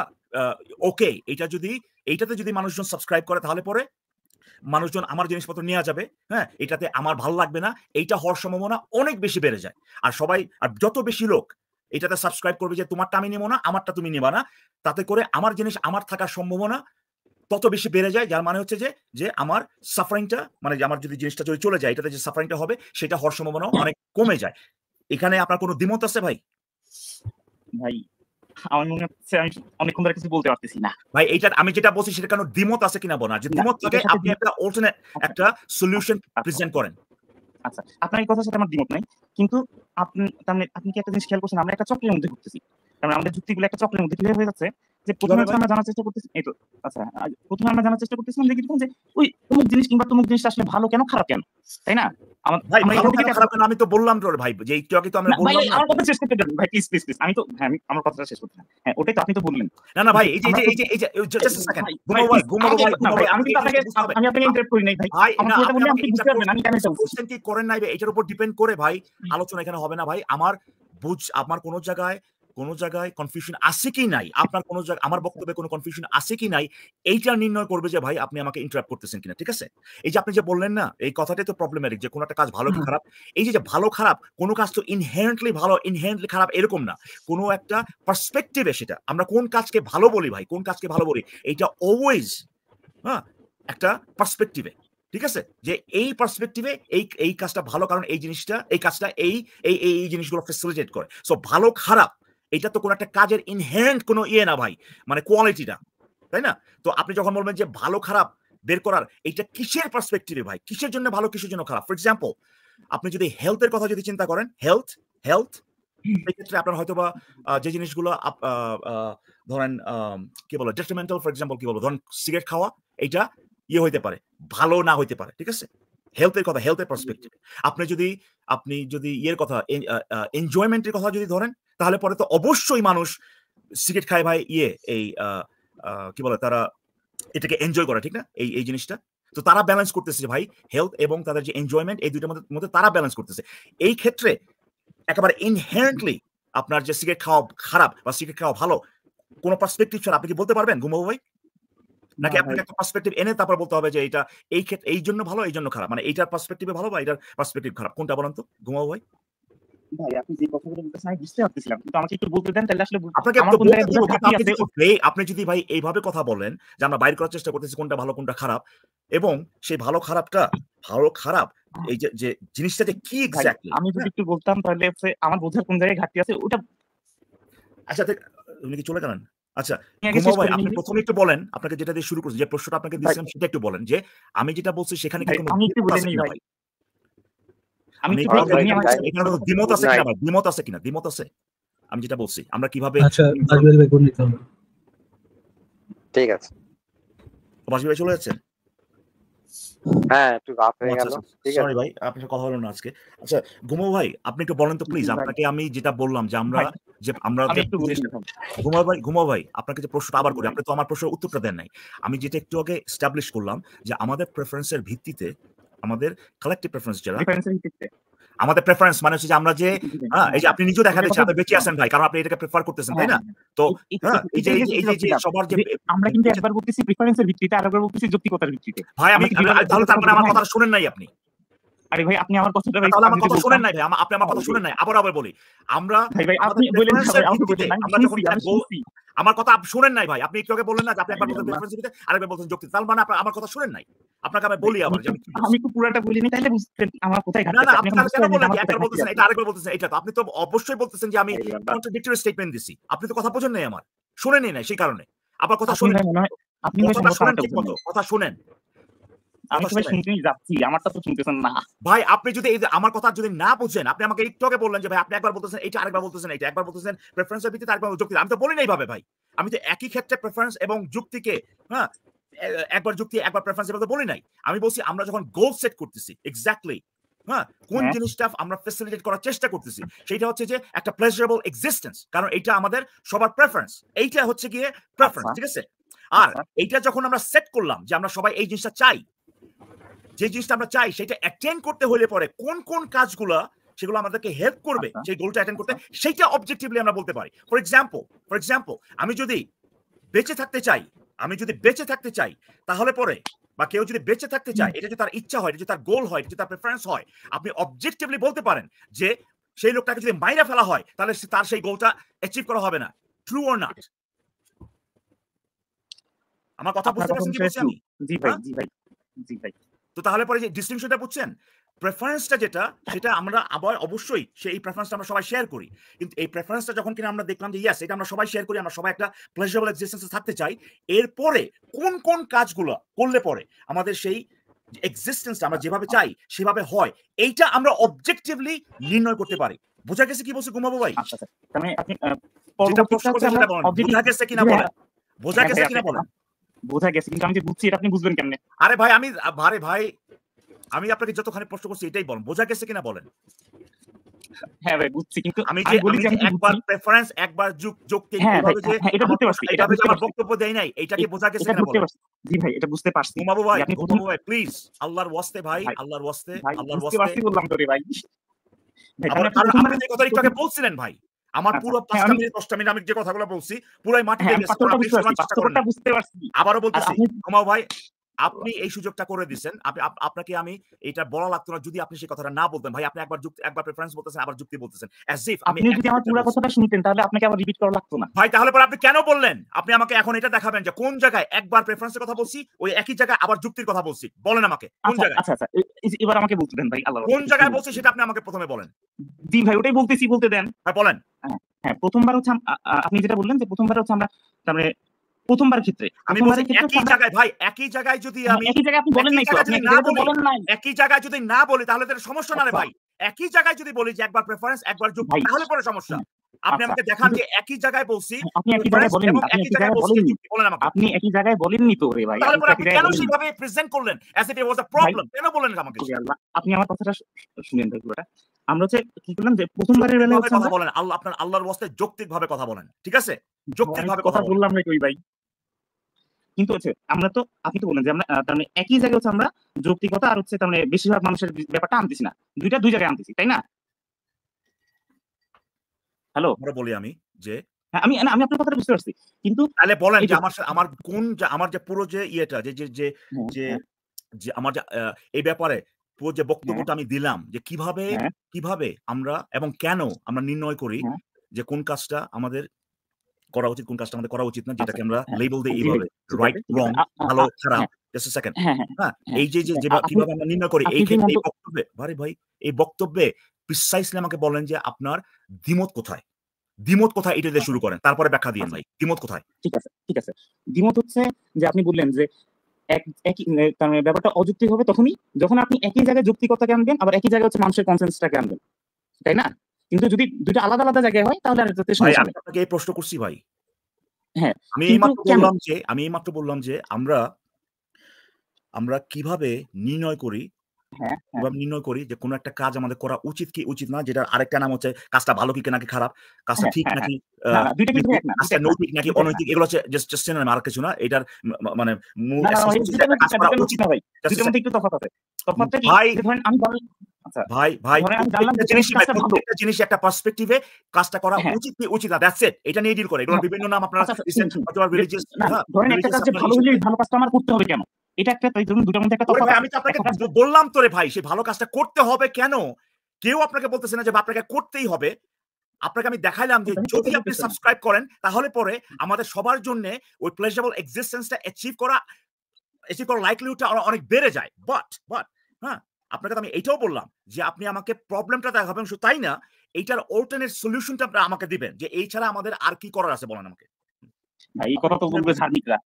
ওকে এটা যদি এইটাতে যদি মানুষজন সাবস্ক্রাইব করে তাহলে পরে মানুষজন আমার জিনিসপত্র নেওয়া যাবে হ্যাঁ এটাতে আমার ভালো লাগবে না এইটা হওয়ার সম্ভাবনা অনেক বেশি বেড়ে যায় আর সবাই আর যত বেশি লোক এটাতে সাবস্ক্রাইব করবে যে তোমারটা আমি নেবো না আমারটা তুমি নেবা না তাতে করে আমার জিনিস আমার থাকার সম্ভাবনা তত বেশি বেড়ে যায় যার মানে হচ্ছে যে যে আমার সাফারিংটা মানে আমার যদি জিনিসটা যদি চলে যায় এটাতে যে সাফারিংটা হবে সেটা হওয়ার সম্ভাবনা অনেক কমে যায় এখানে আপনার কোনো দ্বিমত আছে ভাই ভাই আমার মনে হচ্ছে আমি অনেকক্ষণ ধরে কিছু বলতে পারতেছি না ভাই আমি যেটা বলছি সেটা কোনো দ্বিমত আছে কিনা বোনা যে দ্বিমত থাকে আপনি একটা অল্টারনেট আচ্ছা। একটা সলিউশন প্রেজেন্ট আচ্ছা। করেন আচ্ছা আপনার এই কথার সাথে আমার দিমত নাই কিন্তু আপনি মানে আপনি কি একটা জিনিস খেয়াল করছেন আমরা একটা চক্রের মধ্যে ঘুরতেছি কারণ মানে আমাদের যুক্তিগুলো একটা চক্রের মধ্যে হয়ে যাচ্ছে যে প্রথমে আমরা জানার চেষ্টা এই তো আচ্ছা প্রথমে আমরা জানার চেষ্টা করতেছিলাম যে ওই জিনিস কিংবা আসলে ভালো কেন খারাপ কেন তাই না আমি তো বললাম ভাই যে একটু তো আমরা আমি তো হ্যাঁ, আমার কথাটা শেষ করতে হ্যাঁ ওটাই তো আপনি তো বললেন না না ভাই এই যে এই যে এই যে জাস্ট সেকেন্ড ঘুমাবো আমি আপনাকে আমি আপনাকে নাই ভাই বুঝতে পারবেন আমি কেন করেন নাই এটার উপর ডিপেন্ড করে ভাই আলোচনা এখানে হবে না ভাই আমার বুঝ আমার কোন জায়গায় কোনো জায়গায় কনফিউশন আছে কি নাই আপনার কোনো জায়গায় আমার বক্তব্যে কোনো কনফিউশন আছে কি নাই এইটা নির্ণয় করবে যে ভাই আপনি আমাকে ইন্টারাপ করতেছেন কিনা ঠিক আছে এই যে আপনি যে বললেন না এই কথাটাই তো প্রবলেমেটিক যে কোনো একটা কাজ ভালো খারাপ এই যে ভালো খারাপ কোনো কাজ তো ইনহেরেন্টলি ভালো ইনহেরেন্টলি খারাপ এরকম না কোনো একটা পার্সপেক্টিভে সেটা আমরা কোন কাজকে ভালো বলি ভাই কোন কাজকে ভালো বলি এইটা অলওয়েজ হ্যাঁ একটা পার্সপেক্টিভে ঠিক আছে যে এই পার্সপেক্টিভে এই এই কাজটা ভালো কারণ এই জিনিসটা এই কাজটা এই এই এই জিনিসগুলো ফেসিলিটেট করে সো ভালো খারাপ এটা তো কোনো একটা কাজের ইনহেরেন্ট কোনো ইয়ে না ভাই মানে কোয়ালিটিটা তাই না তো আপনি যখন বলবেন যে ভালো খারাপ বের করার এটা কিসের পার্সপেক্টিভে ভাই কিসের জন্য ভালো কিসের জন্য খারাপ ফর এক্সাম্পল আপনি যদি হেলথের কথা যদি চিন্তা করেন হেলথ হেলথ সেক্ষেত্রে আপনার হয়তো বা যে জিনিসগুলো ধরেন কি বলো ডেট্রিমেন্টাল ফর এক্সাম্পল কি বলবো ধরেন সিগারেট খাওয়া এটা ইয়ে হইতে পারে ভালো না হইতে পারে ঠিক আছে হেলথের কথা হেলথের পার্সপেক্টিভ আপনি যদি আপনি যদি ইয়ের কথা এনজয়মেন্টের কথা যদি ধরেন তাহলে পরে তো অবশ্যই মানুষ সিগারেট খায় ভাই ইয়ে এই কি বলে তারা এটাকে এনজয় করা ঠিক না এই এই জিনিসটা তো তারা ব্যালেন্স করতেছে ভাই হেলথ এবং তাদের যে এনজয়মেন্ট এই দুইটার মধ্যে তারা ব্যালেন্স করতেছে এই ক্ষেত্রে একেবারে ইনহেরেন্টলি আপনার যে সিগারেট খাওয়া খারাপ বা সিগারেট খাওয়া ভালো কোনো পার্সপেক্টিভ ছাড়া আপনি কি বলতে পারবেন ঘুমাবো ভাই নাকি হ্যাঁ, আপনাকে হ্যাঁ। একটা পার্সপেক্টিভ এনে তারপর বলতে হবে যে এটা এই ক্ষেত্রে এই জন্য ভালো এই জন্য খারাপ মানে এইটার পার্সপেক্টিভে ভালো বা এটার পার্সপেক্টিভ খারাপ কোনটা বলেন তো ঘুমাও ভাই ভাই আপনি যদি ভাই এইভাবে কথা বলেন যে আমরা বাইর করার চেষ্টা করতেছি কোনটা ভালো কোনটা খারাপ এবং সেই ভালো খারাপটা ভালো খারাপ এই যে জিনিসটা যে কি আমি যদি একটু বলতাম তাহলে আমার বোঝার কোন জায়গায় ঘাটতি আছে ওটা আচ্ছা উনি কি চলে গেলেন আচ্ছা ভাই আপনি প্রথমে একটু বলেন আপনাকে যেটা দিয়ে শুরু করছি যে প্রশ্নটা আপনাকে দিয়েছিলাম সেটা একটু বলেন যে আমি যেটা বলছি সেখানে কি কোনো আমি দ্বিমত আছে কিনা ভাই দ্বিমত আছে কিনা দ্বিমত আছে আমি যেটা বলছি আমরা কিভাবে ঠিক আচ্ছা, ভাই ঠিক আছে ভাই হ্যাঁ, আচ্ছা, আচ্ছা, না আজকে আচ্ছা ভাই আপনি একটু বলেন তো প্লিজ আপনাকে আমি যেটা বললাম যে আমরা যে আমরা ঘুমা ভাই ঘুমা ভাই আপনাকে যে প্রশ্নটা আবার করি আপনি তো আমার প্রশ্নের উত্তরটা দেন নাই আমি যেটা একটু আগে করলাম যে আমাদের প্রেফারেন্সের ভিত্তিতে আমাদের কালেক্টিভ প্রেফারেন্স যারা আমাদের প্রেফারেন্স মানে হচ্ছে যে আমরা যে হ্যাঁ, এই যে আপনি নিজেও দেখা দিচ্ছেন আপনি বেঁচে আছেন ভাই কারণ আপনি এটাকে প্রেফার করতেছেন তাই না হ্যাঁ, হ্যাঁ। তো এই যে এই যে সবার যে আমরা কিন্তু একবার বলতেছি প্রেফারেন্সের ভিত্তিতে বলতেছি যৌক্তিকতার ভিত্তিতে ভাই আমি তাহলে তারপরে মানে আমার কথা শুনেন নাই আপনি আরে ভাই আপনি আমার কথাটা তাহলে আমার কথা শুনেন নাই ভাই আপনি আমার কথা শুনেন নাই আবার আবার বলি আমরা ভাই ভাই আপনি বলেন আমার কথা শুনেন নাই ভাই আপনি একটু আগে বললেন না যে আপনি একবার আরেকবার মানে আপনি আমার কথা শুনেন নাই আপনাকে আমি বলি আবার আমি তো বলিনি তাহলে আমার না আপনি কেন যে একবার বলতেছেন এটা আরেকবার বলতেছেন এটা তো আপনি তো অবশ্যই বলতেছেন যে আমি কন্ট্রাডিক্টরি স্টেটমেন্ট দিছি আপনি তো কথা বোঝেন নাই আমার শুনেনই নাই সেই কারণে আবার কথা শুনেন আপনি কথা শুনেন ঠিক মতো কথা শুনেন আচ্ছা, ভাই আপনি যদি আমার কথা যদি না আপনি আমাকে বললেন যে ভাই আপনি একবার বলতেছেন এটা আরেকবার বলতেছেন এটা একবার বলতেছেন প্রেফারেন্সের ভিত্তিতে আরেকবার যুক্তি আমি তো বলি নাই ভাবে ভাই আমি তো একই ক্ষেত্রে প্রেফারেন্স এবং যুক্তিকে হ্যাঁ একবার যুক্তি একবার প্রেফারেন্স এবার বলি নাই আমি বলছি আমরা যখন গোল সেট করতেছি এক্স্যাক্টলি হ্যাঁ কোন হ্যাঁ। জিনিসটা আমরা ফেসিলিটেট করার চেষ্টা করতেছি সেটা হচ্ছে যে একটা প্লেজারেবল এক্সিস্টেন্স কারণ এটা আমাদের সবার প্রেফারেন্স এইটা হচ্ছে গিয়ে প্রেফারেন্স আচ্ছা। ঠিক আছে আর আচ্ছা। এইটা যখন আমরা সেট করলাম যে আমরা সবাই এই জিনিসটা চাই যে জিনিসটা আমরা চাই সেটা অ্যাটেন্ড করতে হলে পরে কোন কোন কাজগুলো সেগুলো আমাদেরকে হেল্প করবে আচ্ছা। সেই গোলটা অ্যাটেন্ড করতে সেইটা অবজেক্টিভলি আমরা বলতে পারি ফর এক্সাম্পল ফর এক্সাম্পল আমি যদি বেঁচে থাকতে চাই আমি যদি বেঁচে থাকতে চাই তাহলে পরে বা কেউ যদি বেঁচে থাকতে চায় এটা যদি তার ইচ্ছা হয় এটা যদি তার গোল হয় এটা যদি তার প্রেফারেন্স হয় আপনি অবজেক্টিভলি বলতে পারেন যে সেই লোকটাকে যদি মাইরে ফেলা হয় তাহলে তার সেই গোলটা অ্যাচিভ করা হবে না ট্রু অর নট আমার কথা বুঝতে পারছেন কি বলছি আমি হ্যাঁ? জি ভাই জি ভাই জি ভাই তো তাহলে পরে যে ডিস্টিংশনটা বুঝছেন প্রেফারেন্সটা যেটা সেটা আমরা আবার অবশ্যই সেই প্রেফারেন্সটা আমরা সবাই শেয়ার করি কিন্তু এই প্রেফারেন্সটা যখন কিনা আমরা দেখলাম যে ইয়াস এটা আমরা সবাই শেয়ার করি আমরা সবাই একটা প্লেজারেবল এক্সিস্টেন্সে থাকতে চাই এরপরে কোন কোন কাজগুলো করলে পরে আমাদের সেই এক্সিস্টেন্সটা আমরা যেভাবে চাই সেভাবে হয় এইটা আমরা অবজেক্টিভলি নির্ণয় করতে পারি বোঝা গেছে কি বলছে গুমাবু ভাই আচ্ছা, আচ্ছা। আপনি বোঝা গেছে কিনা হ্যাঁ, বলেন বোঝা হ্যাঁ, গেছে কিনা বলেন বোঝা গেছে কিন্তু আমি যে বুঝছি এটা আপনি বুঝবেন কেমনে আরে ভাই আমি আরে ভাই আমি আপনাকে যতখানি প্রশ্ন করছি এটাই বলেন বোঝা গেছে কিনা বলেন হ্যাঁ ভাই বুঝছি কিন্তু আমি যে বলি যে একবার প্রেফারেন্স একবার হ্যাঁ হ্যাঁ, এটা বুঝতে পারছি এটা বক্তব্য দেই নাই বোঝা গেছে কিনা বলেন জি ভাই এটা বুঝতে পারছি ঘুমাবো ভাই ভাই প্লিজ আল্লাহর ওয়াস্তে ভাই আল্লাহর ওয়াস্তে আল্লাহর ওয়াস্তে বুঝতে পারছি বললাম তো রে ভাই আপনি যে বলছিলেন ভাই আমার আচ্ছা, পুরো হ্যাঁ, পাঁচটা মিনিট দশটা মিনিট আমি যে কথাগুলো বলছি পুরো মাটি হ্যাঁ, আবারও বলতেছি ভাই আপনি এই সুযোগটা করে দিচ্ছেন আপনাকে আমি এটা বলা লাগতো না যদি আপনি সেই কথাটা না বলতেন ভাই আপনি একবার যুক্তি একবার প্রেফারেন্স বলতেছেন আবার যুক্তি বলতেছেন অ্যাজ ইফ আমি যদি আমার পুরো কথাটা শুনতেন তাহলে আপনাকে আবার রিপিট করা লাগতো না ভাই তাহলে পরে আপনি কেন বললেন আপনি আমাকে এখন এটা দেখাবেন যে কোন জায়গায় একবার প্রেফারেন্সের কথা বলছি ওই একই জায়গায় আবার যুক্তির কথা বলছি বলেন আমাকে কোন আচ্ছা, জায়গায় আচ্ছা আচ্ছা এবার আমাকে বলতে দেন ভাই আল্লাহ কোন জায়গায় বলছি সেটা আপনি আমাকে প্রথমে বলেন জি ভাই ওটাই বলতেছি বলতে দেন হ্যাঁ বলেন হ্যাঁ, হ্যাঁ প্রথমবার হচ্ছে আপনি যেটা বললেন যে প্রথমবার হচ্ছে আমরা তারপরে প্রথমবার ক্ষেত্রে আমি একই জায়গায় ভাই একই জায়গায় যদি হ্যাঁ, আমি একই জায়গায় না যদি না বলি তাহলে সমস্যা না রে আচ্ছা। ভাই একই জায়গায় যদি বলি যে একবার প্রেফারেন্স একবার যোগ তাহলে পরে সমস্যা আপনি আচ্ছা। আমাকে দেখান যে একই জায়গায় বলছি আপনি একই জায়গায় বলেন আমাকে আপনি করলেন প্রবলেম বলেন আমাকে আপনি আমার কথাটা শুনেন আমরা হচ্ছে কি করলাম যে প্রথমবারের বেলা কথা বলেন আল্লাহ আপনার আল্লাহর যৌক্তিক ভাবে কথা বলেন ঠিক আছে যৌক্তিক ভাবে কথা বললাম না কই ভাই কিন্তু হচ্ছে আমরা তো আপনি তো বলেন যে আমরা তার মানে একই জায়গায় হচ্ছে আমরা যৌক্তিকতা আর হচ্ছে তার মানে বেশিরভাগ মানুষের ব্যাপারটা আনতেছি না দুইটা দুই জায়গায় আনতেছি তাই না হ্যালো আমরা বলি আমি যে হ্যাঁ, আমি আমি আপনার কথাটা বুঝতে পারছি কিন্তু তাহলে বলেন যে আমার আমার কোন আমার যে পুরো যে ইয়েটা যে যে যে হ্যাঁ, হ্যাঁ। যে আমার এই ব্যাপারে পুরো যে বক্তব্যটা হ্যাঁ। আমি দিলাম যে কিভাবে হ্যাঁ। কিভাবে আমরা এবং কেন আমরা নির্ণয় করি হ্যাঁ। যে কোন কাজটা আমাদের করা উচিত কোন কাজটা আমাদের করা উচিত না যেটাকে আচ্ছা, আমরা লেবেল দিই এইভাবে রাইট রং ভালো খারাপ জাস্ট সেকেন্ড হ্যাঁ এই যে যে কিভাবে আমরা নির্ণয় করি এই ক্ষেত্রে এই বক্তব্যে ভারে ভাই এই বক্তব্যে প্রিসাইসলি আমাকে বলেন যে আপনার দ্বিমত কোথায় দ্বিমত কোথায় এটা দিয়ে আচ্ছা। শুরু করেন তারপরে ব্যাখ্যা দিয়ে আচ্ছা। ভাই দ্বিমত কোথায় ঠিক আছে ঠিক আছে দ্বিমত হচ্ছে যে আপনি বললেন যে একই মানে ব্যাপারটা অযুক্তি হবে তখনই যখন আপনি একই জায়গায় যৌক্তিকতাকে আনবেন আবার একই জায়গায় হচ্ছে মানুষের কনসেন্সটাকে আনবেন তাই না কিন্তু যদি দুটো আলাদা আলাদা জায়গায় হয় তাহলে আর আমি আপনাকে এই প্রশ্ন করছি ভাই হ্যাঁ আমি এইমাত্র বললাম যে আমি এইমাত্র বললাম যে আমরা আমরা কিভাবে নির্ণয় করি হ্যাঁ, হ্যাঁ। নির্ণয় করি যে একটা কাজ আমাদের করা উচিত কি উচিত না যেটা আরেকটা নাম হচ্ছে কাজটা ভালো কি নাকি খারাপ কাজটা হ্যাঁ, ঠিক নাকি নৈতিক নাকি অনৈতিক এগুলো হচ্ছে আর কিছু না এটার মানে মূল মানে করা উচিত ভাই কি আচ্ছা, ভাই ভাই জিনিস একটা পার্সপেক্টিভে কাজটা করা উচিত কি উচিত না দ্যাটস ইট এটা নিয়ে ডিল করে এগুলো বিভিন্ন নাম আপনারা আচ্ছা, রিসেন্ট আচ্ছা, অথবা রিলিজিয়াস ভালো হলে ভালো কাজটা আমার করতে হবে কেন এটা একটা তাই দুটার মধ্যে একটা তফাৎ আমি তো আপনাকে বললাম তো রে ভাই সে ভালো কাজটা করতে হবে কেন কেউ আপনাকে বলতেছে না যে আপনাকে করতেই হবে আপনাকে আমি দেখাইলাম যে যদি আপনি সাবস্ক্রাইব করেন তাহলে পরে আমাদের সবার জন্য ওই প্লেজাবল এক্সিস্টেন্সটা অ্যাচিভ করা অ্যাচিভ করার লাইকলিহুডটা অনেক বেড়ে যায় বাট বাট হ্যাঁ আপনাকে তো আমি এটাও বললাম যে আপনি আমাকে প্রবলেমটা দেখাবেন শুধু তাই না এইটার অল্টারনেট সলিউশনটা আমাকে দিবেন যে এই ছাড়া আমাদের আর কি করার আছে বলেন আমাকে এই কথা তো বলবে সার্বিকরা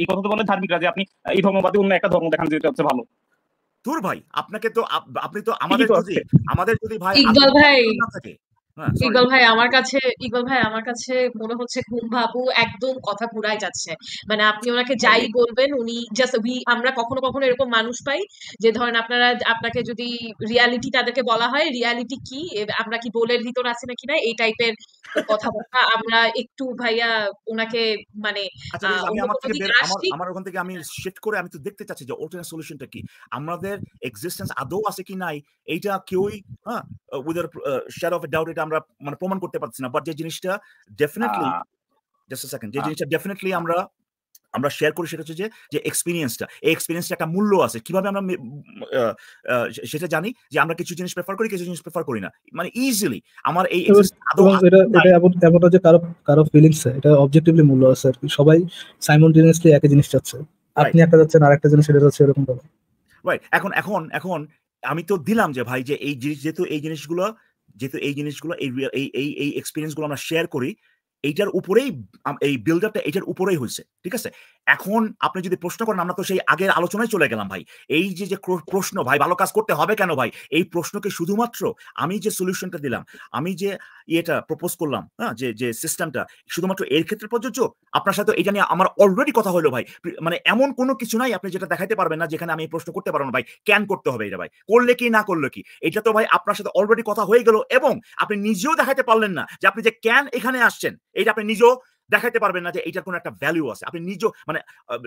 এই কথা তো বলেন ধার্মিকরা যে আপনি এই ধর্মবাদে অন্য একটা ধর্ম দেখান যেটা হচ্ছে ভালো তোর ভাই আপনাকে তো আপনি তো আমাদের যদি আমাদের যদি ভাই ইকবাল ভাই হ্যাঁ, ভাই আমার কাছে ভাই আমার কাছে মনে হচ্ছে ঘুম একদম কথা যাচ্ছে মানে আপনি ওনাকে হ্যাঁ। যাই বলবেন উনি জাস্ট উই আমরা কখনো কখনো এরকম মানুষ পাই যে ধরেন আপনারা আপনাকে যদি রিয়ালিটি তাদেরকে বলা হয় রিয়ালিটি কি আমরা কি বোলের ভিতর আছি নাকি না এই টাইপের কথাবার্তা আমরা একটু ভাইয়া ওনাকে মানে আচ্ছা, আমার ওখান থেকে আমি সেট করে আমি তো দেখতে চাচ্ছি যে ওটার সলিউশনটা কি আমাদের এক্সিস্টেন্স আদৌ আছে কি নাই এইটা কেউই হ্যাঁ উইদার শেয়ার অফ ডাউট এটা আমরা মানে প্রমাণ করতে পারছি না বাট যে জিনিসটা ডেফিনেটলি জাস্ট সেকেন্ড যে জিনিসটা ডেফিনেটলি আমরা আমরা শেয়ার করি সেটা হচ্ছে যে এক্সপিরিয়েন্সটা এই এক্সপিরিয়েন্সটা একটা মূল্য আছে কিভাবে আমরা সেটা জানি যে আমরা কিছু জিনিস প্রেফার করি কিছু জিনিস প্রেফার করি না মানে ইজিলি আমার এই এটা যে কারো কারো ফিলিংস এটা অবজেক্টিভলি মূল্য আছে আর কি সবাই সাইমনটেনিয়াসলি একই জিনিস চাচ্ছে আপনি একটা যাচ্ছেন আর একটা জিনিস সেটা যাচ্ছে এরকম ভাবে রাইট এখন এখন এখন আমি তো দিলাম যে ভাই যে এই জিনিস যেহেতু এই জিনিসগুলো যেহেতু এই জিনিসগুলো এই এই এই এক্সপিরিয়েন্সগুলো আমরা শেয়ার করি এইটার উপরেই এই বিল্ড আপটা এইটার উপরেই হয়েছে ঠিক আছে এখন আপনি যদি প্রশ্ন করেন আমরা তো সেই আগের আলোচনায় চলে গেলাম ভাই এই যে যে প্রশ্ন ভাই ভালো কাজ করতে হবে কেন ভাই এই প্রশ্নকে শুধুমাত্র আমি যে সলিউশনটা দিলাম আমি যে ইয়েটা প্রপোজ করলাম হ্যাঁ যে যে সিস্টেমটা শুধুমাত্র এর ক্ষেত্রে প্রযোজ্য আপনার সাথে এটা নিয়ে আমার অলরেডি কথা হলো ভাই মানে এমন কোনো কিছু নাই আপনি যেটা দেখাতে পারবেন না যেখানে আমি প্রশ্ন করতে পারবো না ভাই ক্যান করতে হবে এটা ভাই করলে কি না করলে কি এটা তো ভাই আপনার সাথে অলরেডি কথা হয়ে গেল এবং আপনি নিজেও দেখাতে পারলেন না যে আপনি যে ক্যান এখানে আসছেন এটা আপনি নিজেও দেখাতে পারবেন না যে এটার কোনো একটা ভ্যালু আছে আপনি নিজেও মানে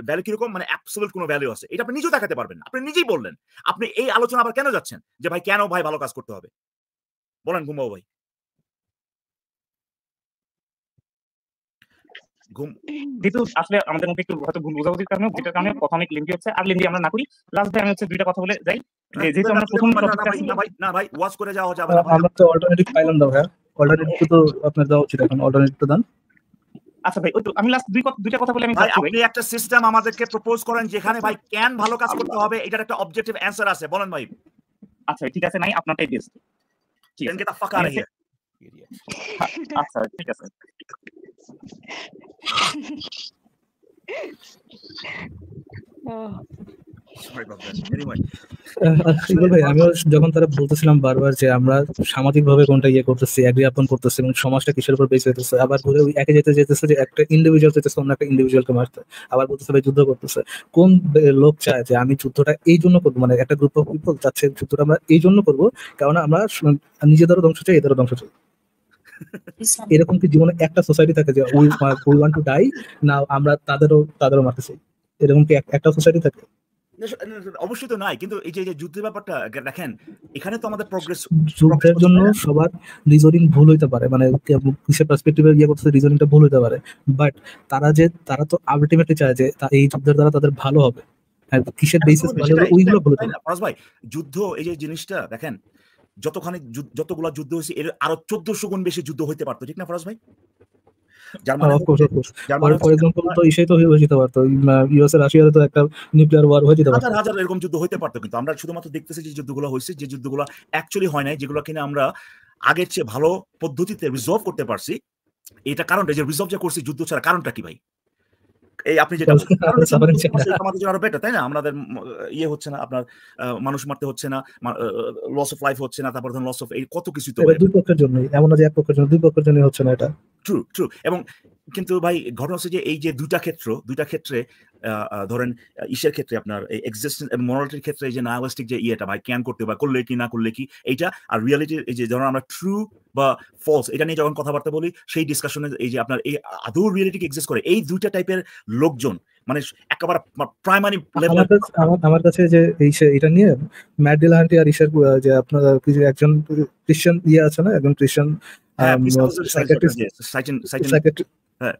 ভ্যালু কিরকম মানে অ্যাপসোলুট কোনো ভ্যালু আছে এটা আপনি নিজেও দেখাতে পারবেন আপনি নিজেই বললেন আপনি এই আলোচনা আবার কেন যাচ্ছেন যে ভাই কেন ভাই ভালো কাজ করতে হবে বলেন ঘুমাও ভাই ঘুম আসলে আমাদের মধ্যে একটু হয়তো ভুল বোঝাবুঝির কারণে কারণে প্রথমে একটু লিঙ্কি হচ্ছে আর লিঙ্কি আমরা না করি লাস্ট টাইম হচ্ছে দুইটা কথা বলে যাই হ্যাঁ, যেহেতু আমরা প্রথম না ভাই না ভাই ওয়াচ করে যাওয়া যাবে আমরা তো অল্টারনেটিভ পাইলাম দাও হ্যাঁ অল্টারনেটিভ তো আপনার উচিত এখন দেন আচ্ছা ভাই ওই তো আমি লাস্ট দুই দুইটা কথা বলে আমি আপনি একটা সিস্টেম আমাদেরকে প্রপোজ করেন যেখানে ভাই ক্যান ভালো কাজ করতে হবে এটার একটা অবজেক্টিভ অ্যানসার আছে বলেন ভাই আচ্ছা ঠিক আছে নাই আপনারটাই বেস্ট ঠিক আছে আচ্ছা ঠিক আছে যখন তারা বলতেছিলাম বারবার যে আমরা সামাজিকভাবে কোনটা ইয়ে করতেছি অ্যাগ্রি করতেছি এবং সমাজটা কিসের উপর বেঁচে যেতেছে আবার ঘুরে একে যেতে যেতেছে যে একটা ইন্ডিভিজুয়াল যেতেছে অন্য একটা ইন্ডিভিজুয়ালকে মারতে আবার বলতেছে ভাই যুদ্ধ করতেছে কোন লোক চায় যে আমি যুদ্ধটা এই জন্য করবো মানে একটা গ্রুপ অফ পিপল চাচ্ছে যুদ্ধটা আমরা এই জন্য করবো কারণ আমরা নিজেদেরও ধ্বংস চাই এদেরও ধ্বংস চাই এরকম কি জীবনে একটা সোসাইটি থাকে যে উই ওয়ান্ট টু ডাই না আমরা তাদেরও তাদেরও মারতে চাই এরকম কি একটা সোসাইটি থাকে অবশ্যই তো নাই কিন্তু এই যে যুদ্ধের ব্যাপারটা দেখেন এখানে তো আমাদের প্রোগ্রেস যুদ্ধের জন্য সবার রিজনিং ভুল হইতে পারে মানে কিসের পার্সপেক্টিভে ইয়ে করতে রিজনিংটা ভুল হইতে পারে বাট তারা যে তারা তো আলটিমেটলি চায় যে এই যুদ্ধের দ্বারা তাদের ভালো হবে হ্যাঁ, কিসের বেসিস হ্যাঁ, ভালো ওইগুলো ভুল পারে ভাই যুদ্ধ এই যে জিনিসটা দেখেন যতখানি যতগুলো যুদ্ধ হয়েছে এর আরো চোদ্দশো গুণ বেশি যুদ্ধ হইতে পারতো ঠিক না ফরাজ ভাই এরকম যুদ্ধ হইতে পারতো কিন্তু আমরা শুধুমাত্র দেখতেছি যে যুদ্ধগুলো হয়েছে যে যুদ্ধগুলো অ্যাকচুয়ালি হয় নাই যেগুলো কিনা আমরা আগের চেয়ে ভালো পদ্ধতিতে রিজলভ করতে পারছি এটা কারণটা যে রিজলভ যে করছি যুদ্ধ ছাড়া কারণটা কি ভাই এই আপনি যেটা আমাদের জন্য আরো বেটার তাই না আমাদের ইয়ে হচ্ছে না আপনার মানুষ মারতে হচ্ছে না লস অফ লাইফ হচ্ছে না তারপর ধরুন লস অফ এই কত কিছু তো দুই পক্ষের জন্য এমন না যে এক পক্ষের জন্য দুই পক্ষের জন্য হচ্ছে না এটা ট্রু ট্রু এবং কিন্তু ভাই ঘটনা হচ্ছে যে এই যে দুটা ক্ষেত্র দুইটা ক্ষেত্রে ধরেন ইসের ক্ষেত্রে আপনার এক্সিস্টেন্স মরালিটির ক্ষেত্রে যে নায়ালিস্টিক যে ইয়েটা ভাই ক্যান করতে বা করলে কি না করলে কি এইটা আর রিয়ালিটির এই যে ধরেন আমরা ট্রু বা ফলস এটা নিয়ে যখন কথাবার্তা বলি সেই ডিসকাশনে এই যে আপনার এই আদৌ রিয়ালিটি এক্সিস্ট করে এই দুইটা টাইপের লোকজন মানে একেবারে প্রাইমারি আমার কাছে যে এই এটা নিয়ে ম্যাট আর ইসার যে আপনার একজন ক্রিশ্চিয়ান ইয়ে আছে না একজন ক্রিশ্চিয়ান All right.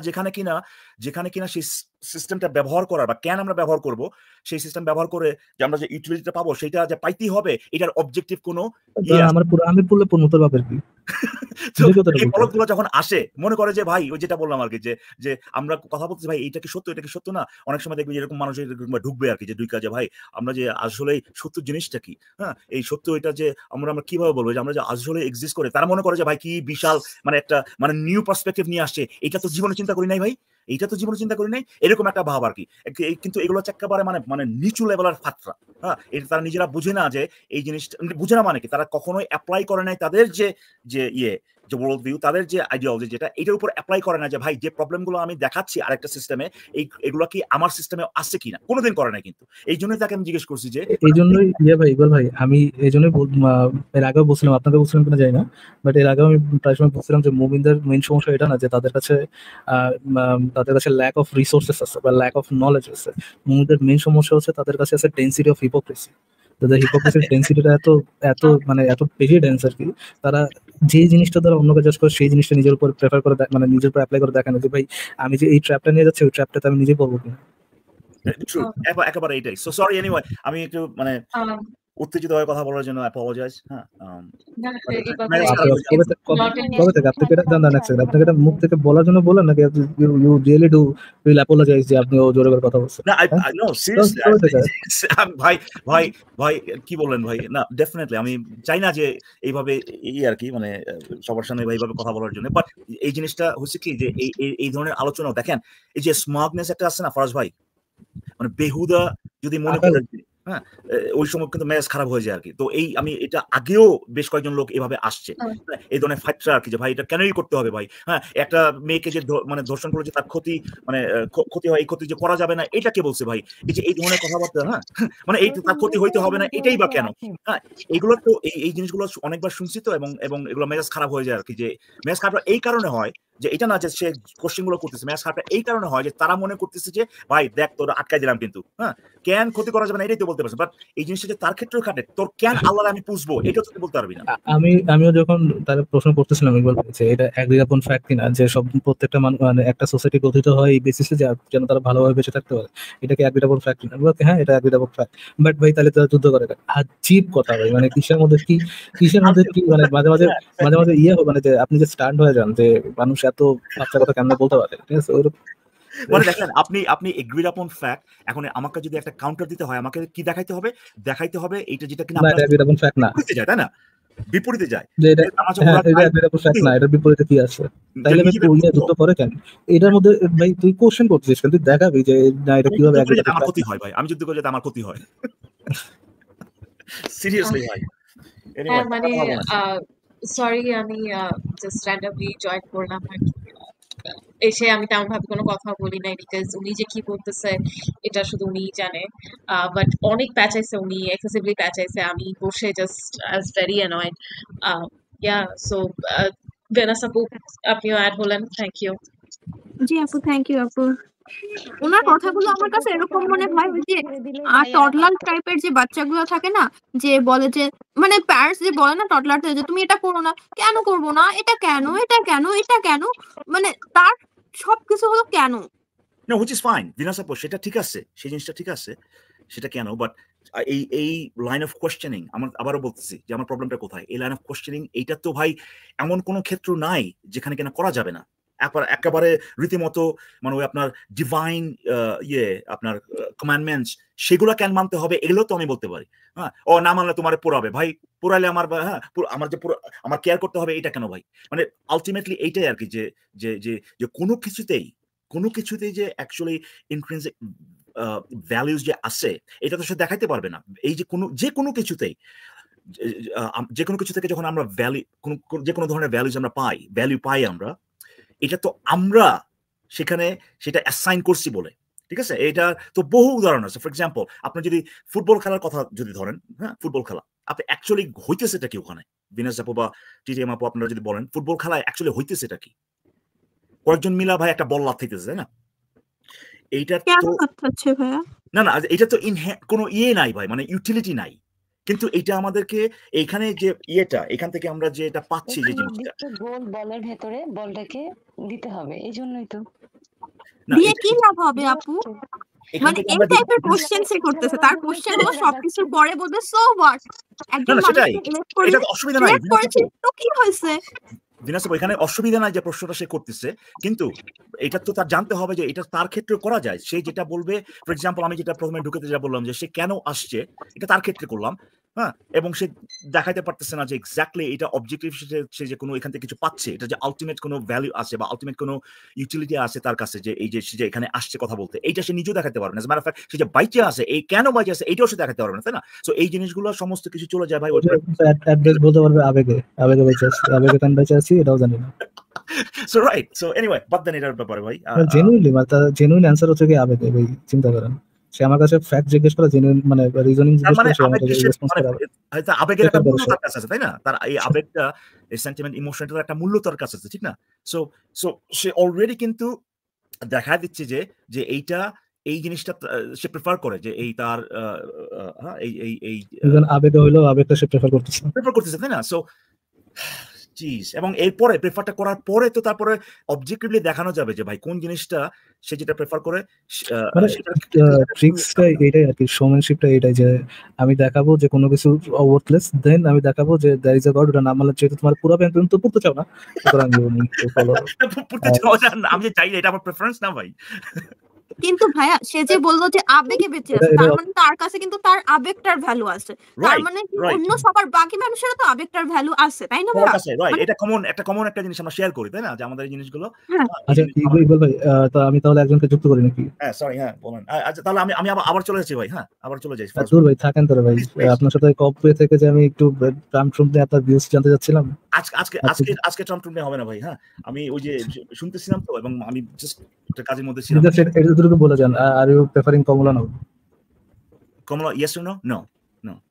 যেখানে কিনা যেখানে কিনা সেই সিস্টেমটা ব্যবহার করার বা কেন আমরা ব্যবহার করব সেই সিস্টেম ব্যবহার করে যে আমরা যে ইউটিলিটিটা পাবো সেটা যে পাইতেই হবে এটার অবজেক্টিভ কোনো ইয়ে আমার পুরো আমি পুরো পূর্ণতর ভাবে কি যখন আসে মনে করে যে ভাই ওই যেটা বললাম আর কি যে যে আমরা কথা বলছি ভাই এটা কি সত্য এটা কি সত্য না অনেক সময় দেখবি এরকম মানুষ ঢুকবে আর কি যে দুই কাজে ভাই আমরা যে আসলে সত্য জিনিসটা কি হ্যাঁ এই সত্য এটা যে আমরা আমরা কিভাবে বলবো যে আমরা যে আসলে এক্সিস্ট করে তারা মনে করে যে ভাই কি বিশাল মানে একটা মানে নিউ পার্সপেক্টিভ নিয়ে আসছে এটা তো জীবনে চিন্তা चिंता करो नहीं भाई এইটা তো জীবনে চিন্তা করি নাই এরকম একটা ভাব আর কি কিন্তু এগুলো হচ্ছে একেবারে মানে মানে নিচু লেভেলের ফাতরা হ্যাঁ এটা তারা নিজেরা বুঝে না যে এই জিনিসটা মানে বুঝে না মানে কি তারা কখনোই অ্যাপ্লাই করে নাই তাদের যে যে ইয়ে যে ওয়ার্ল্ড ভিউ তাদের যে আইডিয়োলজি যেটা এটার উপর অ্যাপ্লাই করে না যে ভাই যে প্রবলেমগুলো আমি দেখাচ্ছি আরেকটা সিস্টেমে এই এগুলো কি আমার সিস্টেমে আসছে কিনা কোনোদিন করে না কিন্তু এই জন্যই তাকে আমি জিজ্ঞেস করছি যে এই জন্যই ইয়া ভাই ইকবাল ভাই আমি এই জন্যই এর আগেও বলছিলাম আপনাকে বলছিলাম কিনা জানি না বাট এর আগেও আমি প্রায় সময় বলছিলাম যে মুমিনদের মেইন সমস্যা এটা না যে তাদের কাছে তাদের কাছে ল্যাক অফ রিসোর্সেস আছে বা ল্যাক অফ নলেজ আছে মুভিদের মেন সমস্যা হচ্ছে তাদের কাছে আছে ডেন্সিটি অফ হিপোক্রেসি তাদের হিপোক্রেসির ডেন্সিটিটা এত এত মানে এত বেশি ডেন্স আর কি তারা যে জিনিসটা তারা অন্যকে কাজ করে সেই জিনিসটা নিজের উপর প্রেফার করে মানে নিজের উপর অ্যাপ্লাই করে দেখানো যে ভাই আমি যে এই ট্র্যাপটা নিয়ে যাচ্ছি ওই ট্র্যাপটা আমি নিজে পড়বো কিনা একেবারে এটাই সো সরি এনিওয়ে আমি একটু মানে উত্তেজিত হয়ে কথা বলার জন্য অ্যাপোলজাইজ হ্যাঁ um, কবে থেকে আপনি কেটে আপনাকে এটা মুখ থেকে বলার জন্য বলেন নাকি you really do will apologise যে আপনি ও জোরে করে কথা বলছেন না আই নো সিরিয়াসলি ভাই ভাই ভাই কি বলেন ভাই না ডেফিনেটলি আমি চাই না যে এইভাবে এই আর কি মানে সবার সামনে এইভাবে কথা বলার জন্য বাট এই জিনিসটা হচ্ছে কি যে এই এই ধরনের আলোচনা দেখেন এই যে স্মগনেস একটা আছে না ফরাজ ভাই মানে বেহুদা যদি মনে করেন হ্যাঁ ওই সময় কিন্তু খারাপ হয়ে যায় তো এই আমি এটা আগেও বেশ কয়েকজন লোক এভাবে আসছে হ্যাঁ, এই ধরনের আর কি যে ভাই এটা কেনই করতে হবে ভাই হ্যাঁ একটা মেয়েকে যে মানে ধর্ষণ করেছে তার ক্ষতি মানে ক্ষতি হয় এই ক্ষতি যে করা যাবে না এটা কে বলছে ভাই এই যে এই ধরনের কথাবার্তা হ্যাঁ মানে এই তার ক্ষতি হইতে হবে না এটাই বা কেন হ্যাঁ এগুলো তো এই এই জিনিসগুলো অনেকবার শুনছি তো এবং এবং এগুলো মেজাজ খারাপ হয়ে যায় আর কি যে মেজাজ খারাপ এই কারণে হয় যে এটা না যে সে কোশ্চেন গুলো করতেছে ম্যাচ খারাপটা এই কারণে হয় যে তারা মনে করতেছে যে ভাই দেখ তোরা আটকাই দিলাম কিন্তু হ্যাঁ কেন ক্ষতি করা যাবে না এটাই তো বলতে পারছেন বাট এই জিনিসটা তার ক্ষেত্রেও খাটে তোর কেন আল্লাহ আমি পুষবো এটা তুই বলতে পারবি না আমি আমিও যখন তার প্রশ্ন করতেছিলাম একবার যে এটা এগ্রি ফ্যাক্ট কিনা যে সব প্রত্যেকটা মানে একটা সোসাইটি গঠিত হয় এই বেসিসে যে যেন তারা ভালোভাবে বেঁচে থাকতে পারে এটাকে কি এগ্রি ফ্যাক্ট কিনা বলতে হ্যাঁ এটা এগ্রি ফ্যাক্ট বাট ভাই তাহলে তারা যুদ্ধ করে আর আজীব কথা ভাই মানে কিসের মধ্যে কি কিসের মধ্যে কি মানে মাঝে মাঝে মাঝে মাঝে ইয়ে হবে মানে যে আপনি যে স্ট্যান্ড হয়ে যান যে মানুষ এত বাচ্চা কথা কেন বলতে পারে ঠিক আছে ওইরকম মানে দেখেন আপনি আপনি এগ্রিড আপন ফ্যাক্ট এখন আমাকে যদি একটা কাউন্টার দিতে হয় আমাকে কি দেখাইতে হবে দেখাইতে হবে এইটা যেটা কিনা আপনারা এগ্রিড আপন ফ্যাক্ট না বুঝতে যায় তাই না বিপরীতে যায় হ্যাঁ, বিপরীতে কি আছে তাহলে আমি কোন কোরিয়া যুদ্ধ করে কেন এটার মধ্যে ভাই তুই কোশ্চেন করছিস কিন্তু দেখাবি যে না এটা কিভাবে আমার ক্ষতি হয় ভাই আমি যুদ্ধ করলে আমার ক্ষতি হয় সিরিয়াসলি ভাই হ্যাঁ, মানে সরি আমি জাস্ট র্যান্ডমলি জয়েন করলাম আর কি এসে আমি তেমনভাবে কোনো কথা বলি নাই বিকজ উনি যে কি বলতেছে এটা শুধু উনিই জানে বাট অনেক প্যাচাইছে উনি এক্সেসিভলি প্যাচাইছে আমি বসে just as very annoyed yeah so বেনাস আপু আপনিও অ্যাড হলেন থ্যাংক ইউ জি আপু থ্যাংক ইউ আপু ওনার কথাগুলো আমার কাছে এরকম মনে হয় যে আর টডলার টাইপের যে বাচ্চাগুলো থাকে না যে বলে যে মানে প্যারেন্টস যে বলে না টডলারদের যে তুমি এটা করো না কেন করবো না এটা কেন এটা কেন এটা কেন মানে তার সবকিছু হলো কেন না হুইচ ইজ ফাইন দিনা সাপোজ সেটা ঠিক আছে সেই জিনিসটা ঠিক আছে সেটা কেন বাট এই এই লাইন অফ কোয়েশ্চেনিং আমার আবারও বলতেছি যে আমার প্রবলেমটা কোথায় এই লাইন অফ কোয়েশ্চেনিং এইটা তো ভাই এমন কোনো ক্ষেত্র নাই যেখানে কেন করা যাবে না একেবারে রীতিমতো মানে ওই আপনার ডিভাইন ইয়ে আপনার কমান্ডমেন্টস সেগুলো কেন মানতে হবে এগুলো তো আমি বলতে পারি হ্যাঁ ও না মানলে তোমার পোড়াবে ভাই পোড়ালে আমার হ্যাঁ আমার যে আমার কেয়ার করতে হবে এটা কেন ভাই মানে আলটিমেটলি এইটাই আর কি যে যে যে কোনো কিছুতেই কোনো কিছুতেই যে অ্যাকচুয়ালি ইন্ট্রেন্সিক ভ্যালিউজ যে আছে এটা তো সে দেখাইতে পারবে না এই যে কোনো যে কোনো কিছুতেই যে কোনো কিছু থেকে যখন আমরা ভ্যালু যে কোনো ধরনের ভ্যালুজ আমরা পাই ভ্যালু পাই আমরা এটা তো আমরা সেখানে সেটা অ্যাসাইন করছি বলে ঠিক আছে এটা তো বহু উদাহরণ আছে ফর এক্সাম্পল আপনি যদি ফুটবল খেলার কথা যদি ধরেন হ্যাঁ ফুটবল খেলা আপনি অ্যাকচুয়ালি হইতেছে এটা কি ওখানে বিনাশ জাপু বা টিটিএম আপু আপনারা যদি বলেন ফুটবল খেলায় অ্যাকচুয়ালি হইতেছে এটা কি কয়েকজন মিলা ভাই একটা বল লাভ তাই না এইটা তো না না এটা তো কোনো ইয়ে নাই ভাই মানে ইউটিলিটি নাই কিন্তু এটা আমাদেরকে এখানে যে ইয়েটা এখান থেকে আমরা যে এটা পাচ্ছি যে জিনিসটা গোল বলের ভেতরে বলটাকে দিতে হবে এই জন্যই তো দিয়ে কি লাভ হবে আপু মানে এই টাইপের কোশ্চেন সে করতেছে তার কোশ্চেন হলো সবকিছুর পরে বলবে সো হোয়াট একদম সেটাই এটা অসুবিধা নাই তো কি হয়েছে দিনাজপুর এখানে অসুবিধা নাই যে প্রশ্নটা সে করতেছে কিন্তু এটা তো তার জানতে হবে যে এটা তার ক্ষেত্রে করা যায় সে যেটা বলবে ফর এক্সাম্পল আমি যেটা প্রথমে ঢুকেতে যা বললাম যে সে কেন আসছে এটা তার ক্ষেত্রে করলাম হ্যাঁ এবং সে দেখাতে পারতেছে না যে এক্স্যাক্টলি এটা অবজেক্টিভ সে যে কোনো এখান থেকে কিছু পাচ্ছে এটা যে আলটিমেট কোনো ভ্যালু আছে বা আলটিমেট কোনো ইউটিলিটি আছে তার কাছে যে এই যে সে যে এখানে আসছে কথা বলতে এইটা সে নিজেও দেখাতে পারবে না ম্যাটার ফ্যাক্ট সে যে বাইচে আছে এই কেন বাইচে আছে এইটাও সে দেখাতে পারবে না তাই না সো এই জিনিসগুলো সমস্ত কিছু চলে যায় ভাই অ্যাড্রেস বলতে পারবে আবেগে আবেগে বাইচে আছে আবেগে কেন বাইচে আছে এটাও জানি না সো রাইট সো এনিওয়ে বাদ দেন এটার ব্যাপারে ভাই জেনুইনলি মানে জেনুইন অ্যানসার হচ্ছে কি আবেগে ভাই চিন্তা করেন সে আমার কাছে ফ্যাক্ট জিজ্ঞেস করে জেনে মানে রিজনিং জিজ্ঞেস মানে করা সে আমাকে রেসপন্স মানে করে হয়তো আবেগের একটা মূল্য তার কাছে আছে তাই না তার এই আচ্ছা। আবেগটা এই সেন্টিমেন্ট ইমোশনটার একটা মূল্য তার কাছে আছে ঠিক না সো সো সে অলরেডি কিন্তু দেখা দিচ্ছে যে যে এইটা এই জিনিসটা সে প্রেফার করে যে এই তার হ্যাঁ, এই এই এই আবেগ হইলো আবেগটা সে প্রেফার করতেছে প্রেফার করতেছে তাই না সো পঁচিশ এবং এরপরে প্রেফারটা করার পরে তো তারপরে অবজেক্টিভলি দেখানো যাবে যে ভাই কোন জিনিসটা সে যেটা প্রেফার করে ট্রিক্সটা মানে, এটাই আর কি শোম্যানশিপটা এটাই যে আমি দেখাবো যে কোনো কিছু ওয়ার্থলেস দেন আমি দেখাবো যে দ্যার ইজ আ গড ওটা না মানে যেহেতু তোমার পুরো ব্যান পর্যন্ত পড়তে চাও না সুতরাং আমি পড়তে না চাই এটা আমার প্রেফারেন্স না ভাই কিন্তু ভাইয়া সে যে বললো যে আবেগে বেঁচে আছে তার মানে তার কাছে কিন্তু তার আবেগটার ভ্যালু আছে তার মানে অন্য সবার বাকি মানুষের তো আবেগটার ভ্যালু আছে তাই না ভাইয়া রাইট মানে এটা কমন একটা কমন একটা জিনিস আমরা শেয়ার করি তাই না যে আমাদের এই জিনিসগুলো হ্যাঁ। আচ্ছা ইকবাল ভাই তা আমি তাহলে একজনকে যুক্ত করি নাকি হ্যাঁ সরি হ্যাঁ বলেন আচ্ছা তাহলে আমি আমি আবার চলে যাচ্ছি ভাই হ্যাঁ আবার চলে যাই আজুর ভাই থাকেন তো ভাই আপনার সাথে কপ থেকে যে আমি একটু ট্রাম ট্রাম্প নিয়ে আপনার ভিউস জানতে যাচ্ছিলাম আজকে আজকে আচ্ছা। আজকে আজকে ট্রাম ট্রাম্প হবে না ভাই হ্যাঁ আমি ওই যে আচ্ছা। শুনতেছিলাম তো এবং আমি জাস্ট একটা কাজের মধ্যে ছিলাম যতটুকু বলে যান are you preferring Kamala now Kamala yes or no no no